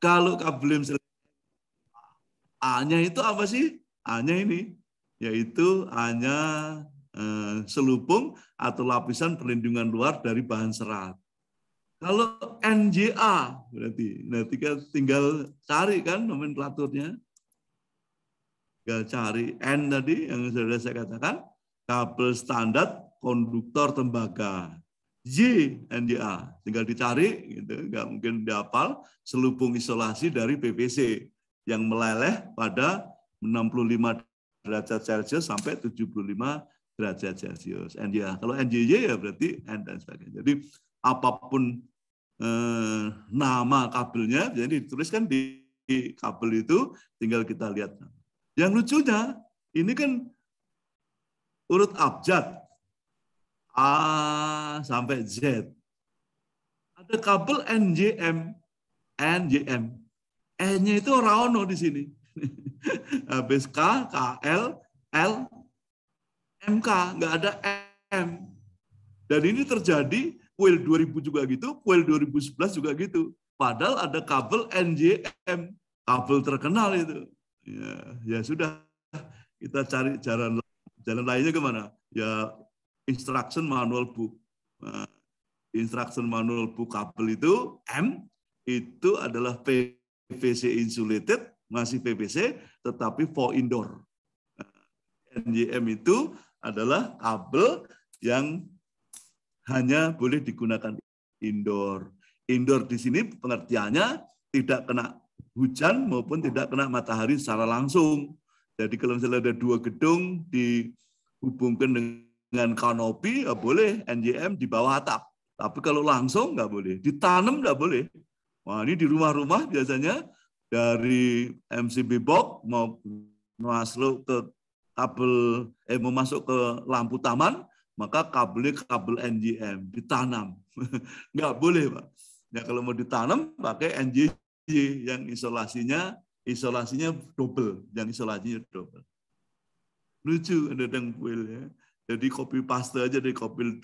Kalau kablim A-nya itu apa sih? A-nya ini, yaitu hanya eh, selubung atau lapisan perlindungan luar dari bahan serat. Kalau NJA berarti nanti kan tinggal cari kan nomenklaturnya. Tinggal cari N tadi yang sudah saya katakan kabel standar konduktor tembaga. J and A Tinggal dicari, gitu. nggak mungkin dihafal, selubung isolasi dari PVC yang meleleh pada 65 derajat Celcius sampai 75 derajat Celcius. And ya, kalau NJY ya berarti N dan sebagainya. Jadi apapun eh, nama kabelnya, jadi dituliskan di, di kabel itu, tinggal kita lihat. Yang lucunya, ini kan urut abjad A sampai Z. Ada kabel NJM, NJM. N-nya itu Raono di sini. Habis K, KL, L, MK, nggak ada M. Dan ini terjadi kuil 2000 juga gitu, kuil 2011 juga gitu. Padahal ada kabel NJM, kabel terkenal itu. Ya, ya sudah, kita cari jalan jalan lainnya kemana? Ya instruction manual book. Nah, instruction manual book kabel itu M itu adalah PVC insulated, masih PVC tetapi for indoor. NJM nah, itu adalah kabel yang hanya boleh digunakan indoor. Indoor di sini pengertiannya tidak kena hujan maupun tidak kena matahari secara langsung. Jadi kalau misalnya ada dua gedung dihubungkan dengan dengan kanopi ya boleh NJM di bawah atap. Tapi kalau langsung nggak boleh. Ditanam nggak boleh. Wah ini di rumah-rumah biasanya dari MCB box mau masuk ke kabel eh mau masuk ke lampu taman maka kabelnya kabel NJM ditanam nggak boleh pak ya kalau mau ditanam pakai NJJ yang isolasinya isolasinya double yang isolasinya double lucu ada dengkul ya jadi copy paste aja di copy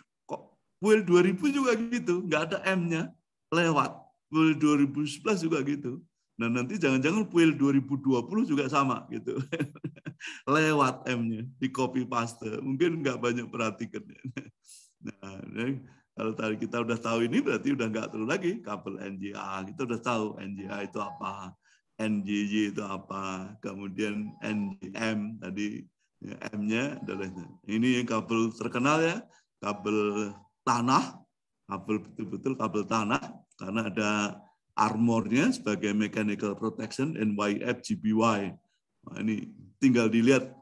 Will 2000 juga gitu, nggak ada M-nya, lewat. Will 2011 juga gitu. Nah nanti jangan-jangan Will 2020 juga sama gitu. lewat M-nya, di copy paste. Mungkin nggak banyak perhatikan. nah, kalau tadi kita udah tahu ini berarti udah nggak terlalu lagi kabel NGA. Kita udah tahu NGA itu apa, NGY itu apa, kemudian NGM tadi Ya, M-nya adalah Ini yang kabel terkenal ya, kabel tanah, kabel betul-betul kabel tanah karena ada armornya sebagai mechanical protection GBY. Nah, ini tinggal dilihat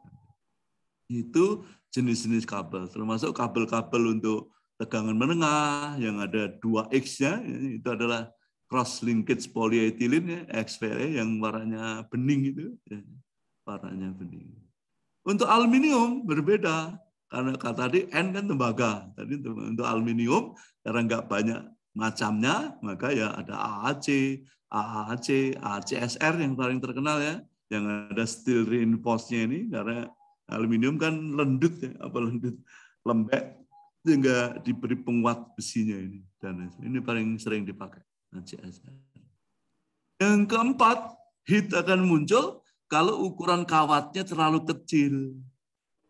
itu jenis-jenis kabel, termasuk kabel-kabel untuk tegangan menengah yang ada 2X-nya, itu adalah cross linkage polyethylene ya, XPE yang warnanya bening itu, ya, warnanya bening. Untuk aluminium berbeda karena kata tadi N kan tembaga. Tadi untuk aluminium karena nggak banyak macamnya, maka ya ada AAC, AAC, ACSR yang paling terkenal ya, yang ada steel reinforce-nya ini karena aluminium kan lendut ya, apa lendut lembek sehingga diberi penguat besinya ini dan ini paling sering dipakai ACSR. Yang keempat, heat akan muncul kalau ukuran kawatnya terlalu kecil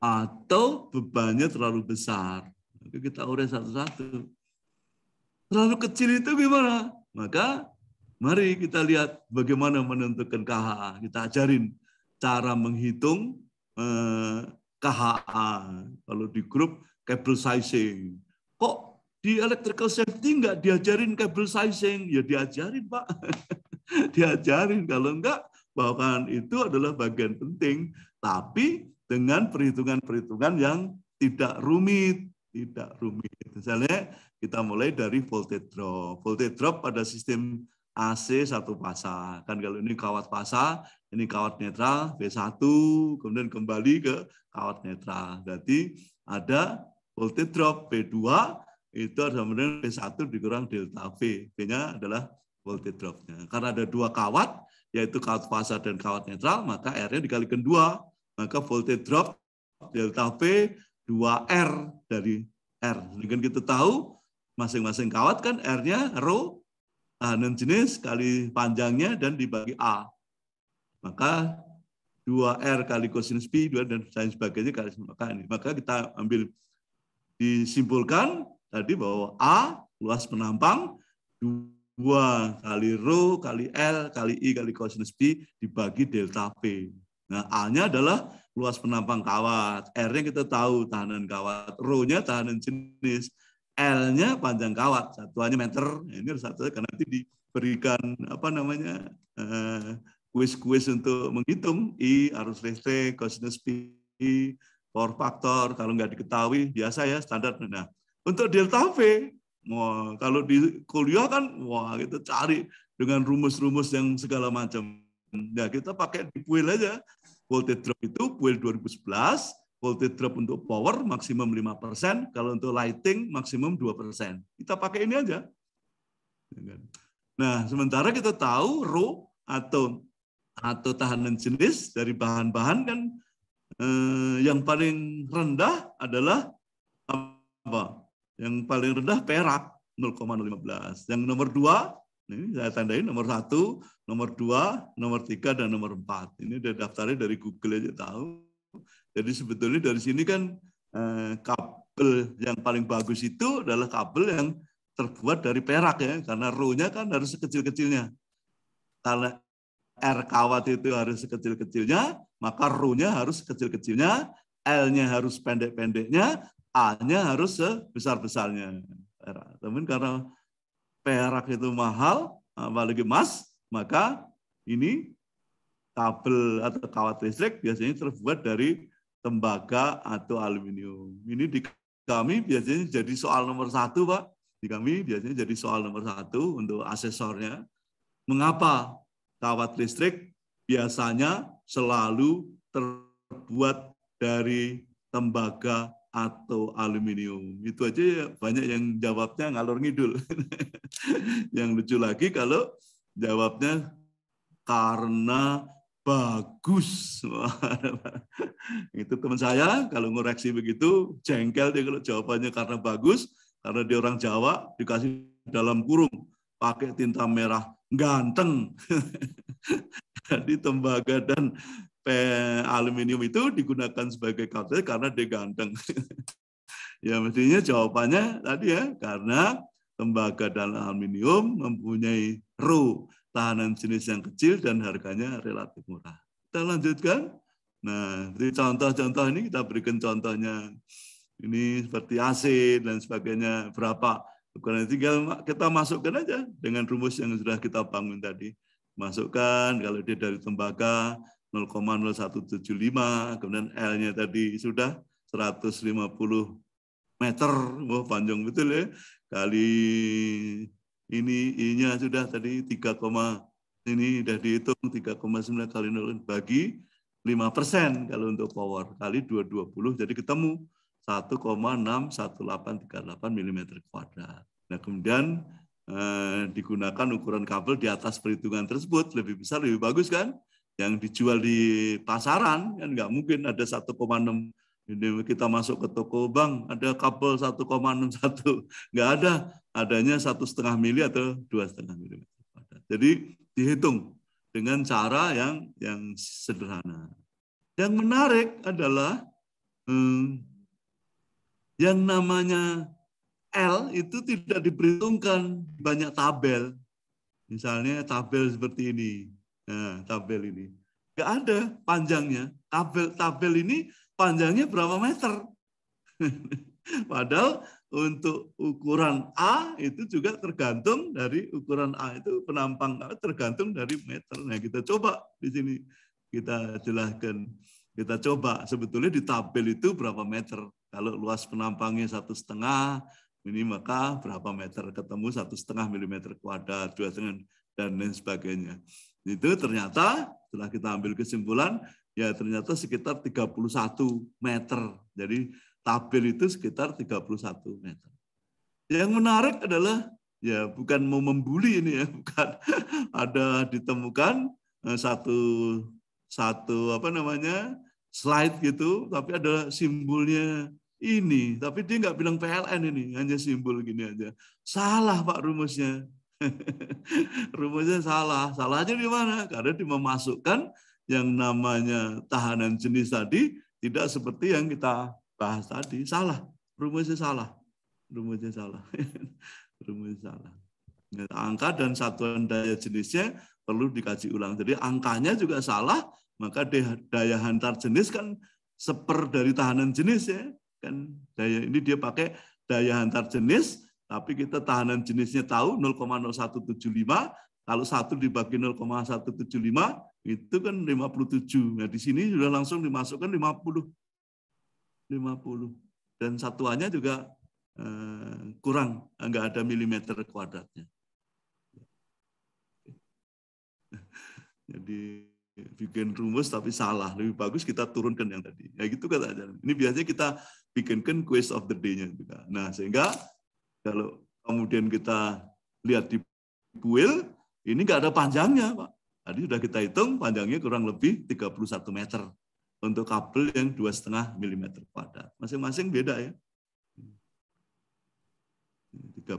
atau bebannya terlalu besar. Itu kita urai satu-satu. Terlalu kecil itu gimana? Maka mari kita lihat bagaimana menentukan KHA. Kita ajarin cara menghitung eh, KHA. Kalau di grup cable sizing. Kok di electrical safety nggak diajarin cable sizing? Ya diajarin Pak. diajarin. Kalau enggak bahkan itu adalah bagian penting, tapi dengan perhitungan-perhitungan yang tidak rumit, tidak rumit. Misalnya kita mulai dari voltage drop. Voltage drop pada sistem AC satu pasang. Kan kalau ini kawat pasang, ini kawat netral v 1 kemudian kembali ke kawat netral. Berarti ada voltage drop B2 itu harus kemudian B1 dikurang delta V. V-nya adalah voltage drop-nya. Karena ada dua kawat, yaitu kawat fasa dan kawat netral, maka R-nya dikalikan dua, maka voltage drop delta V 2R dari R. Dengan kita tahu, masing-masing kawat kan R-nya rho, tahanan jenis kali panjangnya, dan dibagi A. Maka 2R kali cosinus pi 2 dan lain sebagainya kali maka ini. Maka kita ambil disimpulkan tadi bahwa A luas penampang, 2 2 kali rho kali L kali I kali kosinus B dibagi delta P. Nah, A-nya adalah luas penampang kawat, R-nya kita tahu tahanan kawat, rho-nya tahanan jenis, L-nya panjang kawat, satuannya meter. Nah, ini harus satu karena nanti diberikan apa namanya eh, kuis-kuis uh, untuk menghitung I arus listrik, kosinus P, power factor, kalau nggak diketahui biasa ya standar. Nah, untuk delta V Wah, kalau di kuliah kan, wah kita cari dengan rumus-rumus yang segala macam. Nah, kita pakai di puil aja. Voltage drop itu puil 2011, voltage drop untuk power maksimum 5%, kalau untuk lighting maksimum 2%. Kita pakai ini aja. Ya kan? Nah, sementara kita tahu ro atau atau tahanan jenis dari bahan-bahan kan eh, yang paling rendah adalah apa? Yang paling rendah perak 0,015. Yang nomor dua, ini saya tandai nomor satu, nomor dua, nomor tiga, dan nomor empat. Ini udah daftarnya dari Google aja tahu. Jadi sebetulnya dari sini kan eh, kabel yang paling bagus itu adalah kabel yang terbuat dari perak ya, karena rohnya kan harus sekecil-kecilnya. Karena R kawat itu harus sekecil-kecilnya, maka nya harus sekecil-kecilnya, L-nya harus pendek-pendeknya, A-nya harus sebesar-besarnya. Perak. Teman karena perak itu mahal, apalagi emas, maka ini kabel atau kawat listrik biasanya terbuat dari tembaga atau aluminium. Ini di kami biasanya jadi soal nomor satu, Pak. Di kami biasanya jadi soal nomor satu untuk asesornya. Mengapa kawat listrik biasanya selalu terbuat dari tembaga atau aluminium. Itu aja ya, banyak yang jawabnya ngalor ngidul. yang lucu lagi kalau jawabnya karena bagus. itu teman saya kalau ngoreksi begitu jengkel dia kalau jawabannya karena bagus, karena dia orang Jawa dikasih dalam kurung pakai tinta merah ganteng. Jadi tembaga dan aluminium itu digunakan sebagai kabel karena dia ganteng. ya mestinya jawabannya tadi ya karena tembaga dan aluminium mempunyai ru tahanan jenis yang kecil dan harganya relatif murah. Kita lanjutkan. Nah, di contoh-contoh ini kita berikan contohnya ini seperti AC dan sebagainya berapa ukuran tinggal kita masukkan aja dengan rumus yang sudah kita bangun tadi masukkan kalau dia dari tembaga 0,0175, kemudian L-nya tadi sudah 150 meter, wah panjang betul ya, kali ini I-nya sudah tadi 3, ini sudah dihitung 3,9 kali 0 bagi 5 persen kalau untuk power, kali 220, jadi ketemu 1,61838 mm kuadrat. Nah, kemudian eh, digunakan ukuran kabel di atas perhitungan tersebut, lebih besar, lebih bagus kan? yang dijual di pasaran kan nggak mungkin ada 1,6 ini kita masuk ke toko bank ada kabel 1,61 nggak ada adanya satu setengah miliar atau dua setengah miliar jadi dihitung dengan cara yang yang sederhana yang menarik adalah hmm, yang namanya L itu tidak diperhitungkan banyak tabel misalnya tabel seperti ini Nah, tabel ini. Nggak ada panjangnya. Tabel, tabel ini panjangnya berapa meter. Padahal untuk ukuran A itu juga tergantung dari ukuran A itu penampang A eh, tergantung dari meter. Nah, kita coba di sini kita jelaskan. Kita coba sebetulnya di tabel itu berapa meter. Kalau luas penampangnya satu setengah, ini maka berapa meter ketemu satu setengah milimeter kuadrat, dua setengah dan lain sebagainya. Itu ternyata setelah kita ambil kesimpulan, ya ternyata sekitar 31 meter. Jadi tabel itu sekitar 31 meter. Yang menarik adalah ya bukan mau membuli ini ya, bukan ada ditemukan eh, satu satu apa namanya slide gitu, tapi ada simbolnya ini, tapi dia nggak bilang PLN ini, hanya simbol gini aja. Salah Pak rumusnya. Rumusnya salah. Salahnya di mana? Karena dimasukkan yang namanya tahanan jenis tadi tidak seperti yang kita bahas tadi. Salah. Rumusnya salah. Rumusnya salah. Rumusnya salah. Nah, angka dan satuan daya jenisnya perlu dikaji ulang. Jadi angkanya juga salah, maka daya hantar jenis kan seper dari tahanan jenis ya. Kan daya ini dia pakai daya hantar jenis tapi kita tahanan jenisnya tahu 0,0175, kalau satu dibagi 0,175 itu kan 57. Nah, di sini sudah langsung dimasukkan 50. 50. Dan satuannya juga eh, kurang, enggak ada milimeter kuadratnya. Jadi bikin rumus tapi salah. Lebih bagus kita turunkan yang tadi. Ya gitu kata ajaran. Ini biasanya kita bikinkan Quest of the day-nya juga. Nah, sehingga kalau kemudian kita lihat di kuil, ini enggak ada panjangnya, Pak. Tadi sudah kita hitung panjangnya kurang lebih 31 meter untuk kabel yang 2,5 mm milimeter padat. Masing-masing beda ya. 34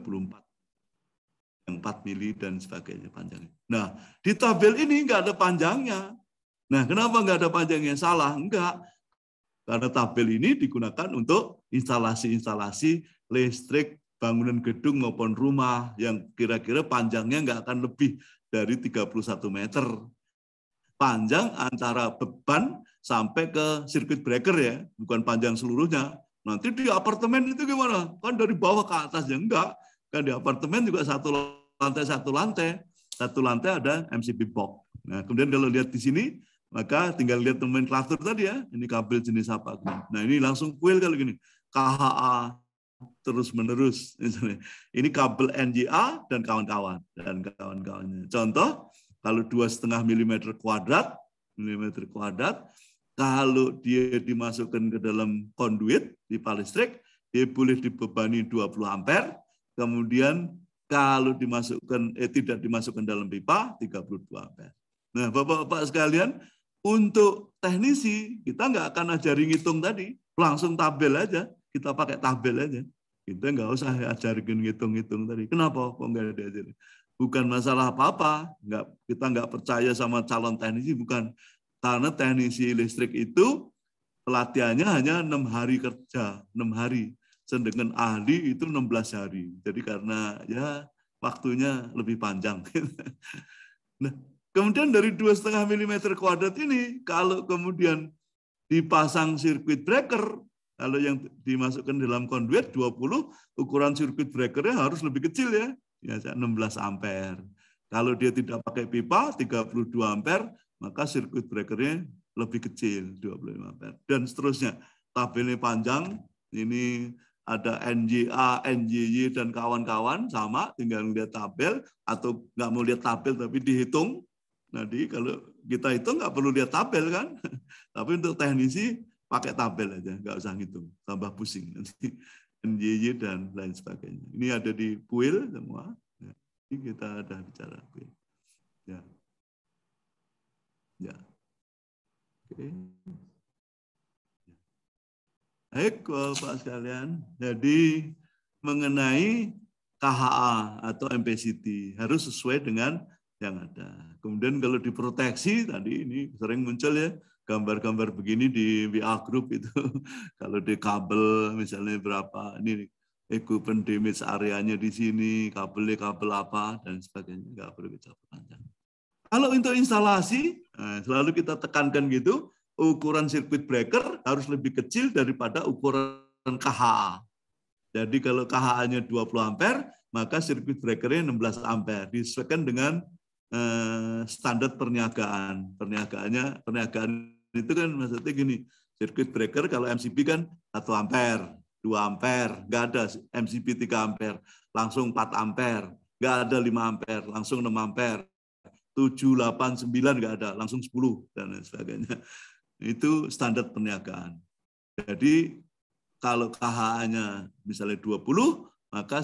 yang 4 mili dan sebagainya panjangnya. Nah, di tabel ini enggak ada panjangnya. Nah, kenapa enggak ada panjangnya? Salah, enggak. Karena tabel ini digunakan untuk instalasi-instalasi listrik bangunan gedung maupun rumah yang kira-kira panjangnya nggak akan lebih dari 31 meter. Panjang antara beban sampai ke circuit breaker ya, bukan panjang seluruhnya. Nanti di apartemen itu gimana? Kan dari bawah ke atas ya enggak. Kan di apartemen juga satu lantai satu lantai, satu lantai ada MCB box. Nah, kemudian kalau lihat di sini maka tinggal lihat nomenklatur tadi ya, ini kabel jenis apa. Nah, ini langsung kuil kalau gini. KHA terus-menerus. ini kabel NGA dan kawan-kawan dan kawan-kawannya. Contoh, kalau dua setengah milimeter kuadrat, milimeter kuadrat, kalau dia dimasukkan ke dalam konduit di listrik, dia boleh dibebani 20 ampere. Kemudian kalau dimasukkan eh tidak dimasukkan dalam pipa 32 ampere. Nah, Bapak-bapak sekalian, untuk teknisi kita nggak akan ajari ngitung tadi, langsung tabel aja kita pakai tabel aja. Kita nggak usah ajarin ngitung-ngitung tadi. Kenapa kok nggak diajarin? Bukan masalah apa-apa. Nggak, kita nggak percaya sama calon teknisi, bukan. Karena teknisi listrik itu pelatihannya hanya enam hari kerja, enam hari. Sedangkan ahli itu 16 hari. Jadi karena ya waktunya lebih panjang. nah, kemudian dari dua 2,5 mm kuadrat ini, kalau kemudian dipasang sirkuit breaker, kalau yang dimasukkan dalam konduit 20, ukuran sirkuit breakernya harus lebih kecil ya, ya 16 ampere. Kalau dia tidak pakai pipa 32 ampere, maka sirkuit breakernya lebih kecil 25 ampere dan seterusnya. Tabelnya panjang, ini ada NJA, NJY dan kawan-kawan sama, tinggal lihat tabel atau nggak mau lihat tabel tapi dihitung. Nah, di kalau kita hitung nggak perlu lihat tabel kan. Tapi untuk teknisi pakai tabel aja, nggak usah ngitung, tambah pusing nanti. NJJ dan lain sebagainya. Ini ada di Puil semua. Ya. Ini kita ada bicara Puil. Ya. Ya. Oke. Ya. Baik, Bapak sekalian. Jadi mengenai KHA atau MPCT harus sesuai dengan yang ada. Kemudian kalau diproteksi tadi ini sering muncul ya gambar-gambar begini di WA group itu kalau di kabel misalnya berapa ini equipment damage areanya di sini kabelnya kabel apa dan sebagainya nggak perlu kita panjang Kalau untuk instalasi eh, selalu kita tekankan gitu ukuran circuit breaker harus lebih kecil daripada ukuran KHA. Jadi kalau KHA-nya 20 ampere, maka circuit breakernya 16 ampere disesuaikan dengan eh, standar perniagaan. Perniagaannya perniagaan itu kan maksudnya gini, circuit breaker kalau MCB kan 1 ampere, 2 ampere, nggak ada MCB 3 ampere, langsung 4 ampere, nggak ada 5 ampere, langsung 6 ampere, 7, 8, 9 nggak ada, langsung 10, dan lain sebagainya. Itu standar perniagaan. Jadi kalau KHA-nya misalnya 20, maka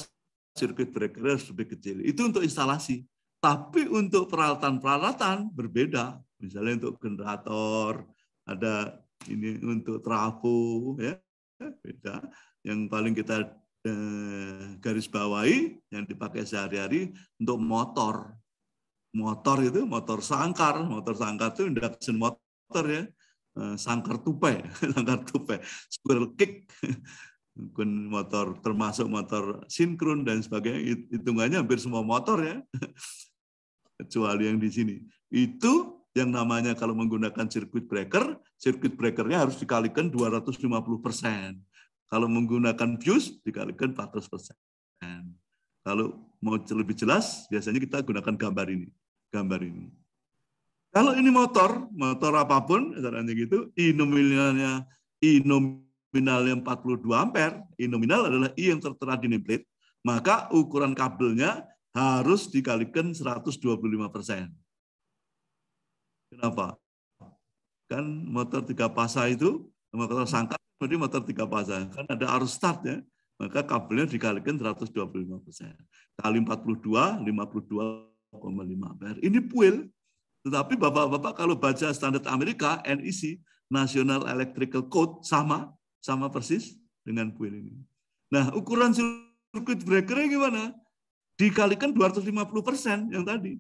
circuit breaker harus lebih kecil. Itu untuk instalasi. Tapi untuk peralatan-peralatan berbeda. Misalnya untuk generator, ada ini untuk trafo ya beda. Yang paling kita eh, garis bawahi yang dipakai sehari-hari untuk motor. Motor itu motor sangkar, motor sangkar itu induction motor ya. Eh, sangkar tupai, sangkar tupai, squirrel kick, mungkin motor termasuk motor sinkron dan sebagainya hitungannya hampir semua motor ya kecuali yang di sini itu yang namanya kalau menggunakan circuit breaker, circuit breakernya harus dikalikan 250 persen. Kalau menggunakan fuse, dikalikan 400 persen. Kalau mau lebih jelas, biasanya kita gunakan gambar ini. Gambar ini. Kalau ini motor, motor apapun, misalnya gitu, I nominalnya, I nominalnya 42 ampere, I nominal adalah I yang tertera di nameplate, maka ukuran kabelnya harus dikalikan 125 persen. Kenapa? Kan motor tiga pasa itu, motor sangkar, jadi motor tiga pasa. Kan ada arus start ya, maka kabelnya dikalikan 125 persen. Kali 42, 52,5 ampere. Ini puil. Tetapi Bapak-Bapak kalau baca standar Amerika, NEC, National Electrical Code, sama, sama persis dengan puil ini. Nah, ukuran circuit breaker gimana? Dikalikan 250 persen yang tadi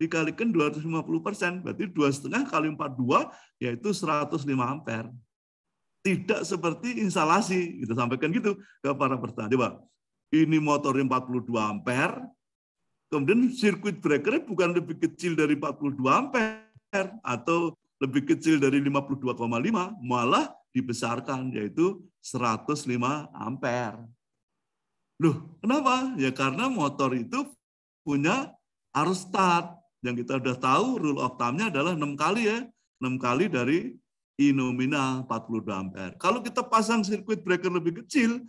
dikalikan 250 persen, berarti dua setengah kali 42 yaitu 105 ampere. Tidak seperti instalasi, kita sampaikan gitu ke para pertanyaan. Coba, ini motornya 42 ampere, kemudian sirkuit breaker bukan lebih kecil dari 42 ampere atau lebih kecil dari 52,5, malah dibesarkan yaitu 105 ampere. Loh, kenapa? Ya karena motor itu punya arus start yang kita sudah tahu rule of thumb-nya adalah 6 kali ya. 6 kali dari I nominal 42 ampere. Kalau kita pasang sirkuit breaker lebih kecil,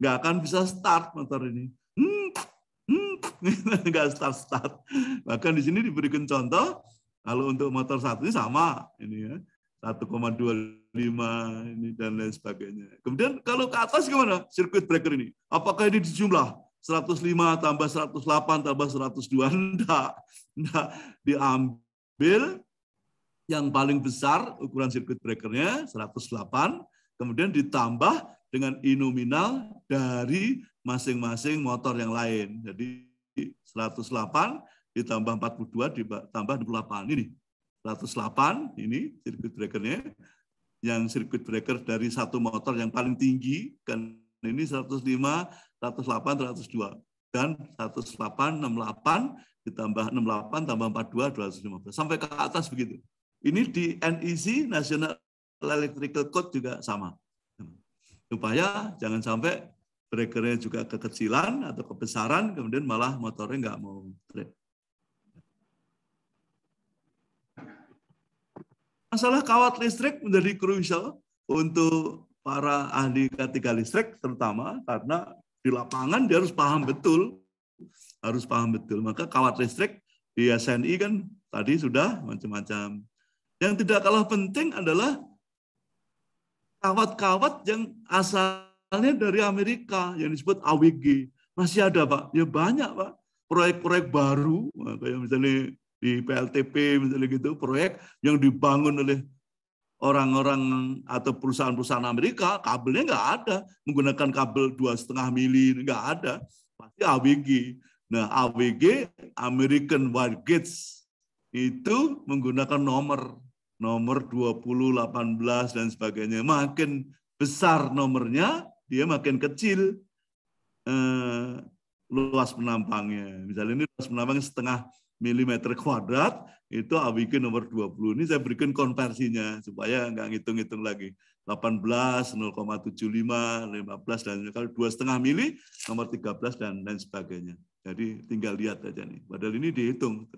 nggak akan bisa start motor ini. Hmm, hmm, nggak start-start. Bahkan di sini diberikan contoh, kalau untuk motor satu ini sama. Ini ya. 1,25 ini dan lain sebagainya. Kemudian kalau ke atas gimana sirkuit breaker ini? Apakah ini dijumlah 105 tambah 108 tambah 102? Enggak. Nah, diambil yang paling besar ukuran sirkuit breakernya 108, kemudian ditambah dengan inominal dari masing-masing motor yang lain. Jadi 108 ditambah 42 ditambah 28 ini. 108 ini sirkuit breakernya yang sirkuit breaker dari satu motor yang paling tinggi kan ini 105, 108, 102 dan 108 68 ditambah 68 tambah 42 215 sampai ke atas begitu. Ini di NEC National Electrical Code juga sama. Supaya jangan sampai breakernya juga kekecilan atau kebesaran kemudian malah motornya nggak mau trip. Masalah kawat listrik menjadi krusial untuk para ahli ketiga listrik terutama karena di lapangan dia harus paham betul harus paham betul. Maka kawat listrik di SNI kan tadi sudah macam-macam. Yang tidak kalah penting adalah kawat-kawat yang asalnya dari Amerika yang disebut AWG. Masih ada, Pak. Ya banyak, Pak. Proyek-proyek baru, kayak misalnya di PLTP, misalnya gitu, proyek yang dibangun oleh orang-orang atau perusahaan-perusahaan Amerika, kabelnya nggak ada. Menggunakan kabel dua setengah mili, nggak ada. Pasti AWG. Nah, AWG American White Gates itu menggunakan nomor nomor delapan belas dan sebagainya. Makin besar nomornya, dia makin kecil eh, luas penampangnya. Misalnya ini luas penampang setengah milimeter kuadrat, itu AWG nomor 20. Ini saya berikan konversinya supaya nggak ngitung-ngitung lagi. 18, 0,75, 15, dan kalau 2,5 mili, nomor 13, dan lain sebagainya. Jadi tinggal lihat aja nih. Padahal ini dihitung,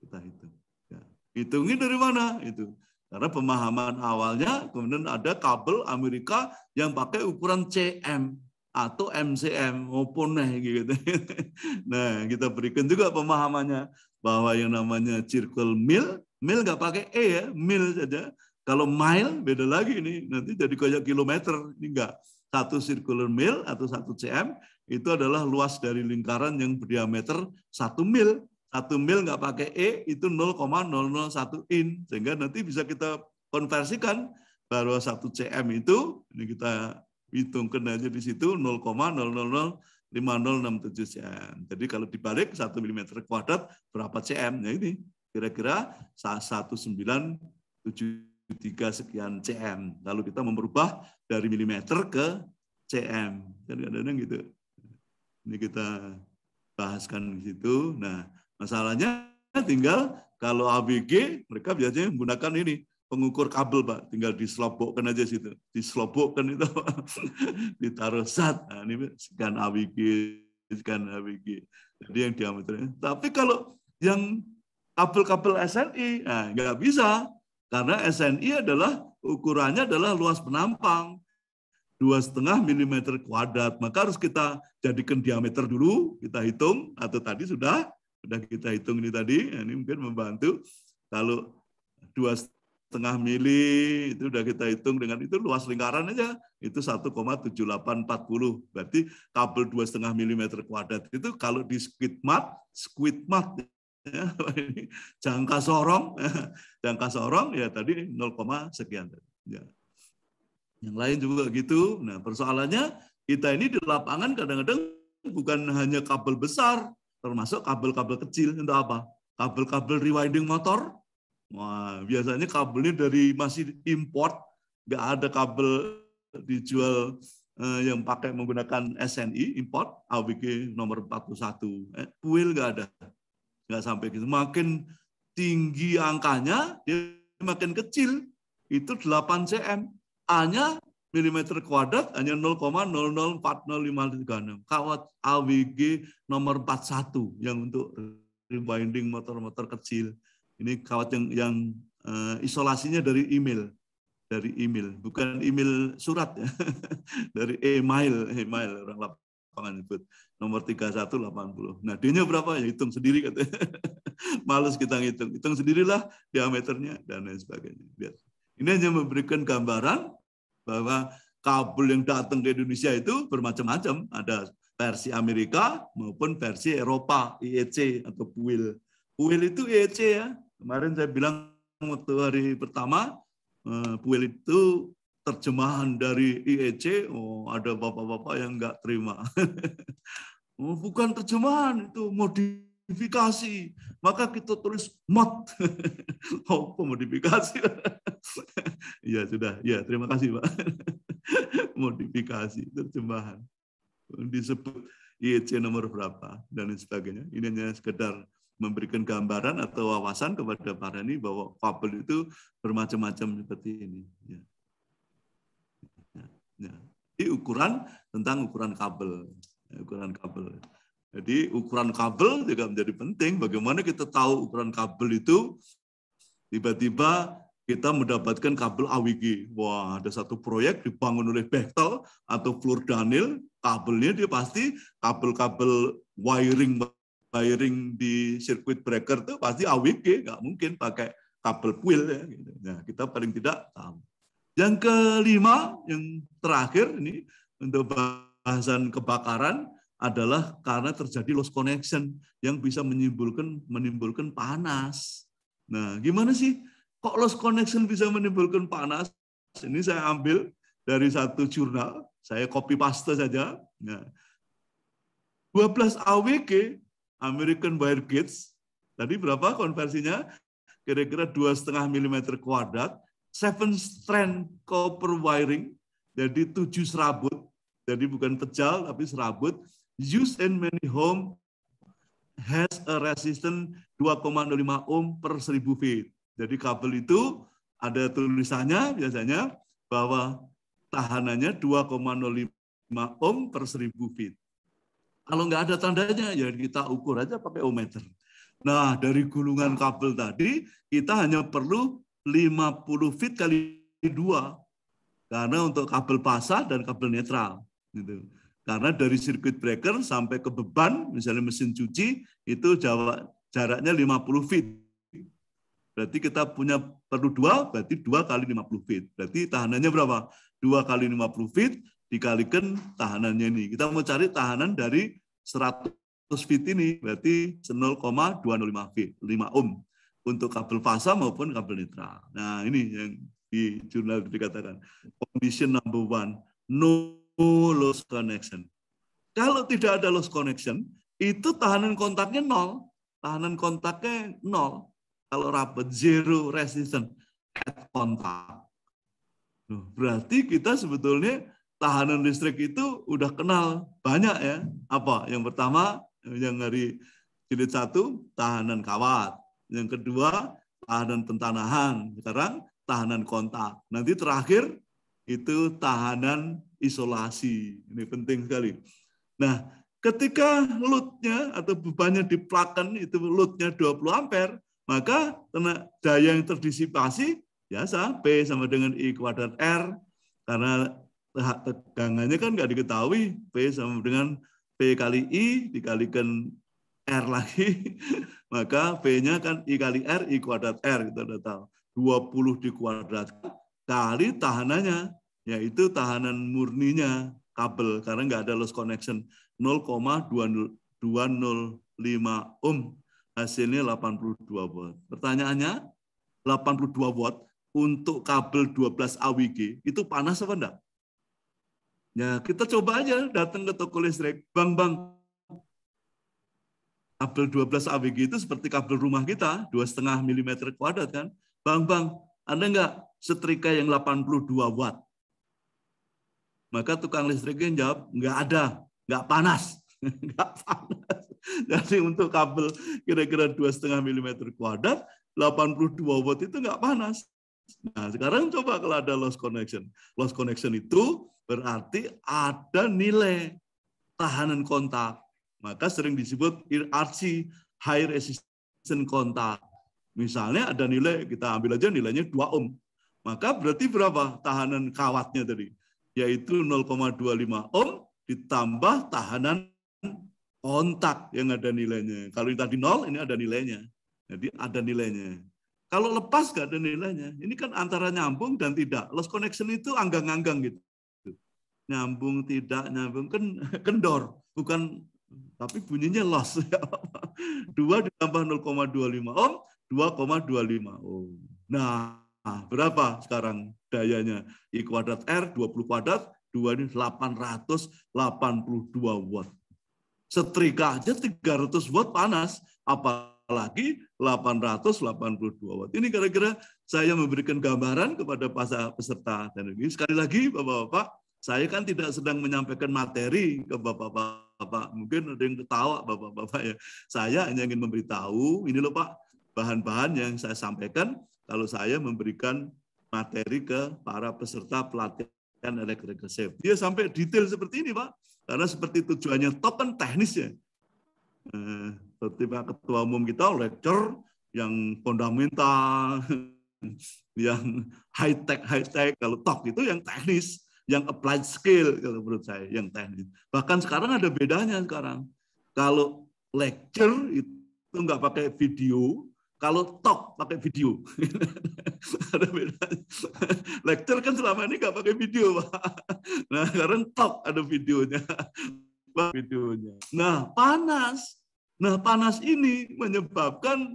kita hitung. Ya. Hitungin dari mana itu? Karena pemahaman awalnya kemudian ada kabel Amerika yang pakai ukuran CM atau MCM maupun gitu. Nah, kita berikan juga pemahamannya bahwa yang namanya circle mil, mil nggak pakai e ya, mil saja. Kalau mile beda lagi ini nanti jadi kayak kilometer, ini enggak. Satu circular mil atau satu CM itu adalah luas dari lingkaran yang berdiameter 1 mil. 1 mil nggak pakai E, itu 0,001 in. Sehingga nanti bisa kita konversikan bahwa 1 cm itu, ini kita hitungkan aja di situ 0,000 cm. Jadi kalau dibalik 1 mm kuadrat berapa cm? Ya ini kira-kira 1973 sekian cm. Lalu kita merubah dari milimeter ke cm. jadi kadang-kadang gitu. Ini kita bahaskan di situ. Nah, masalahnya tinggal kalau ABG mereka biasanya menggunakan ini pengukur kabel pak tinggal diselobokkan aja situ diselobokkan itu pak. ditaruh sat nah, ini scan ABG scan ABG jadi yang diameternya tapi kalau yang kabel-kabel SNI nah, nggak bisa karena SNI adalah ukurannya adalah luas penampang Dua setengah milimeter kuadrat. Maka harus kita jadikan diameter dulu, kita hitung, atau tadi sudah, sudah kita hitung ini tadi, nah, ini mungkin membantu. Kalau dua setengah mili, itu sudah kita hitung dengan itu luas lingkaran aja, itu 1,7840. Berarti kabel dua setengah milimeter kuadrat itu kalau di squid mat, squid mat ya, jangka sorong, jangka sorong ya tadi 0, sekian. Ya. Yang lain juga gitu. Nah, persoalannya kita ini di lapangan kadang-kadang bukan hanya kabel besar, termasuk kabel-kabel kecil untuk apa? Kabel-kabel rewinding motor. Wah, biasanya kabelnya dari masih import, nggak ada kabel dijual eh, yang pakai menggunakan SNI import AWG nomor 41. Eh, kuil nggak ada, nggak sampai gitu. Makin tinggi angkanya, dia makin kecil. Itu 8 cm. A-nya milimeter kuadrat hanya 0,0040536. Kawat AWG nomor 41 yang untuk rewinding motor-motor kecil. Ini kawat yang yang uh, isolasinya dari email dari email, bukan email surat ya. dari email, email orang lapangan nyebut nomor 3180. Nah, d berapa ya hitung sendiri katanya. Males kita ngitung. Hitung sendirilah diameternya dan lain sebagainya. Lihat. Ini hanya memberikan gambaran bahwa kabel yang datang ke Indonesia itu bermacam-macam. Ada versi Amerika maupun versi Eropa, IEC atau PUIL. PUIL itu IEC ya. Kemarin saya bilang waktu hari pertama, eh, PUIL itu terjemahan dari IEC, oh ada bapak-bapak yang nggak terima. oh, bukan terjemahan, itu modifikasi modifikasi Maka kita tulis mod. Apa oh, modifikasi? ya sudah, ya terima kasih Pak. modifikasi, terjemahan. Disebut IEC nomor berapa, dan lain sebagainya. Ini hanya sekedar memberikan gambaran atau wawasan kepada para ini bahwa fabel itu bermacam-macam seperti ini. Ya. Ya. ya. Ini ukuran tentang ukuran kabel. Ya, ukuran kabel. Jadi ukuran kabel juga menjadi penting. Bagaimana kita tahu ukuran kabel itu? Tiba-tiba kita mendapatkan kabel AWG. Wah, ada satu proyek dibangun oleh Bechtel atau Fluor Daniel, kabelnya dia pasti kabel-kabel wiring wiring di circuit breaker itu pasti AWG, nggak mungkin pakai kabel puil ya. Gitu. Nah, kita paling tidak tahu. Yang kelima, yang terakhir ini untuk bahasan kebakaran, adalah karena terjadi loss connection yang bisa menimbulkan menimbulkan panas. Nah, gimana sih kok loss connection bisa menimbulkan panas? Ini saya ambil dari satu jurnal, saya copy paste saja. Nah, 12 AWG American Wire Gates tadi berapa konversinya? Kira-kira dua setengah milimeter kuadrat, seven strand copper wiring, jadi tujuh serabut, jadi bukan pejal tapi serabut used in many home has a resistance 2,05 ohm per 1000 feet. Jadi kabel itu ada tulisannya biasanya bahwa tahanannya 2,05 ohm per 1000 feet. Kalau nggak ada tandanya, ya kita ukur aja pakai ohmmeter. Nah, dari gulungan kabel tadi, kita hanya perlu 50 feet kali 2. Karena untuk kabel pasar dan kabel netral. Gitu. Karena dari circuit breaker sampai ke beban, misalnya mesin cuci, itu jaraknya 50 feet. Berarti kita punya perlu dua, berarti dua kali 50 feet. Berarti tahanannya berapa? Dua kali 50 feet dikalikan tahanannya ini. Kita mau cari tahanan dari 100 feet ini, berarti 0,205 feet, 5 ohm untuk kabel fasa maupun kabel netral. Nah ini yang di jurnal dikatakan condition number one, no loss connection. Kalau tidak ada loss connection, itu tahanan kontaknya nol. Tahanan kontaknya nol. Kalau rapat, zero resistance at kontak. Berarti kita sebetulnya tahanan listrik itu udah kenal banyak ya. Apa? Yang pertama, yang dari jilid satu, tahanan kawat. Yang kedua, tahanan pentanahan. Sekarang tahanan kontak. Nanti terakhir, itu tahanan isolasi. Ini penting sekali. Nah, ketika loadnya atau bebannya diplakan itu loadnya 20 ampere, maka daya yang terdisipasi biasa ya, P sama dengan I kuadrat R karena tegangannya kan nggak diketahui P sama dengan P kali I dikalikan R lagi maka P-nya kan I kali R I kuadrat R kita udah tahu 20 kuadrat kali tahanannya yaitu tahanan murninya kabel karena nggak ada loss connection 0,205 ohm hasilnya 82 watt. Pertanyaannya 82 watt untuk kabel 12 AWG itu panas apa enggak? Ya, kita coba aja datang ke toko listrik. Bang, bang, kabel 12 AWG itu seperti kabel rumah kita, 2,5 mm kuadrat kan? Bang, bang, ada nggak setrika yang 82 watt? Maka tukang listriknya jawab, nggak ada, nggak panas. nggak panas. Jadi untuk kabel kira-kira 2,5 mm kuadrat, 82 watt itu nggak panas. Nah, sekarang coba kalau ada loss connection. Loss connection itu berarti ada nilai tahanan kontak. Maka sering disebut IRC high resistance kontak. Misalnya ada nilai, kita ambil aja nilainya 2 ohm. Maka berarti berapa tahanan kawatnya tadi? yaitu 0,25 ohm ditambah tahanan kontak yang ada nilainya. Kalau tadi nol, ini ada nilainya. Jadi ada nilainya. Kalau lepas nggak ada nilainya. Ini kan antara nyambung dan tidak. Loss connection itu anggang-anggang gitu. Nyambung, tidak, nyambung. Ken, kendor. Bukan, tapi bunyinya loss. 2 ya ditambah 0,25 ohm, 2,25 ohm. Nah, Nah, berapa sekarang dayanya? I kuadrat R 20 kuadrat, 2 ini 882 watt. Setrika aja 300 watt panas, apalagi 882 watt. Ini kira-kira saya memberikan gambaran kepada para peserta ini Sekali lagi Bapak-Bapak, saya kan tidak sedang menyampaikan materi ke Bapak-Bapak. Mungkin ada yang ketawa Bapak-Bapak ya. Saya hanya ingin memberitahu, ini loh Pak, bahan-bahan yang saya sampaikan kalau saya memberikan materi ke para peserta pelatihan elektrik safe. Dia sampai detail seperti ini, Pak. Karena seperti tujuannya token kan teknisnya. Eh, seperti Pak Ketua Umum kita, lecture yang fundamental, yang high tech high tech kalau talk itu yang teknis yang applied skill kalau menurut saya yang teknis bahkan sekarang ada bedanya sekarang kalau lecture itu nggak pakai video kalau talk pakai video. Ada beda. Lecture kan selama ini nggak pakai video, Pak. Nah, sekarang talk ada videonya. videonya. Nah, panas. Nah, panas ini menyebabkan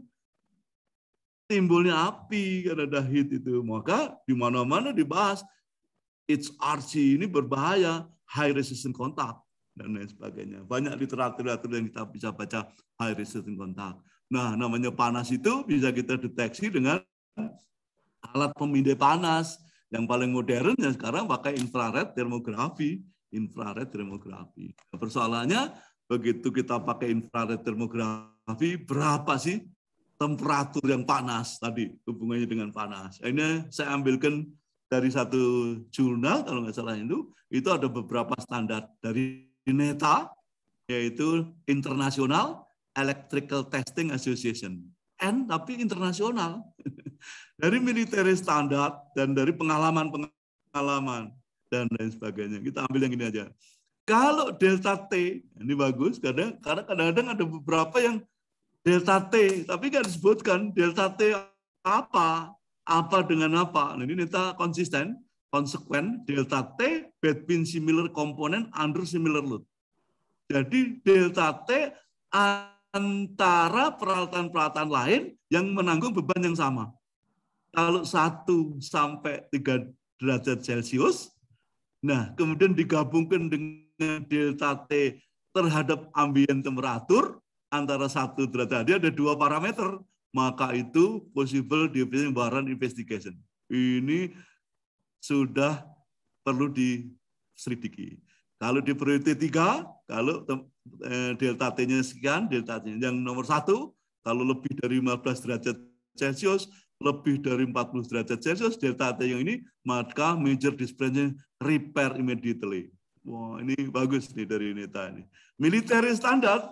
timbulnya api karena dahit itu. Maka di mana-mana dibahas it's RC ini berbahaya, high resistance contact dan lain sebagainya. Banyak literatur-literatur yang kita bisa baca high resistance contact. Nah, namanya panas itu bisa kita deteksi dengan alat pemindai panas yang paling modern yang sekarang pakai infrared termografi, infrared termografi. Nah, persoalannya begitu kita pakai infrared termografi, berapa sih temperatur yang panas tadi hubungannya dengan panas. Ini saya ambilkan dari satu jurnal kalau nggak salah itu, itu ada beberapa standar dari NETA yaitu internasional Electrical Testing Association. N tapi internasional. dari militer standar dan dari pengalaman-pengalaman dan lain sebagainya. Kita ambil yang ini aja. Kalau delta T, ini bagus kadang karena kadang-kadang ada beberapa yang delta T, tapi kan disebutkan delta T apa, apa dengan apa. Nah, ini kita konsisten, konsekuen, delta T between similar component under similar load. Jadi delta T antara peralatan-peralatan lain yang menanggung beban yang sama. Kalau 1 sampai 3 derajat Celcius, nah kemudian digabungkan dengan delta T terhadap ambient temperatur antara satu derajat dia ada dua parameter, maka itu possible deficit baran investigation. Ini sudah perlu diselidiki. Kalau di periode 3, kalau eh, delta T-nya sekian, delta T nya yang nomor satu, kalau lebih dari 15 derajat Celsius, lebih dari 40 derajat Celsius, delta T yang ini, maka major displacement repair immediately. Wah, wow, ini bagus nih dari Neta ini. Military standard,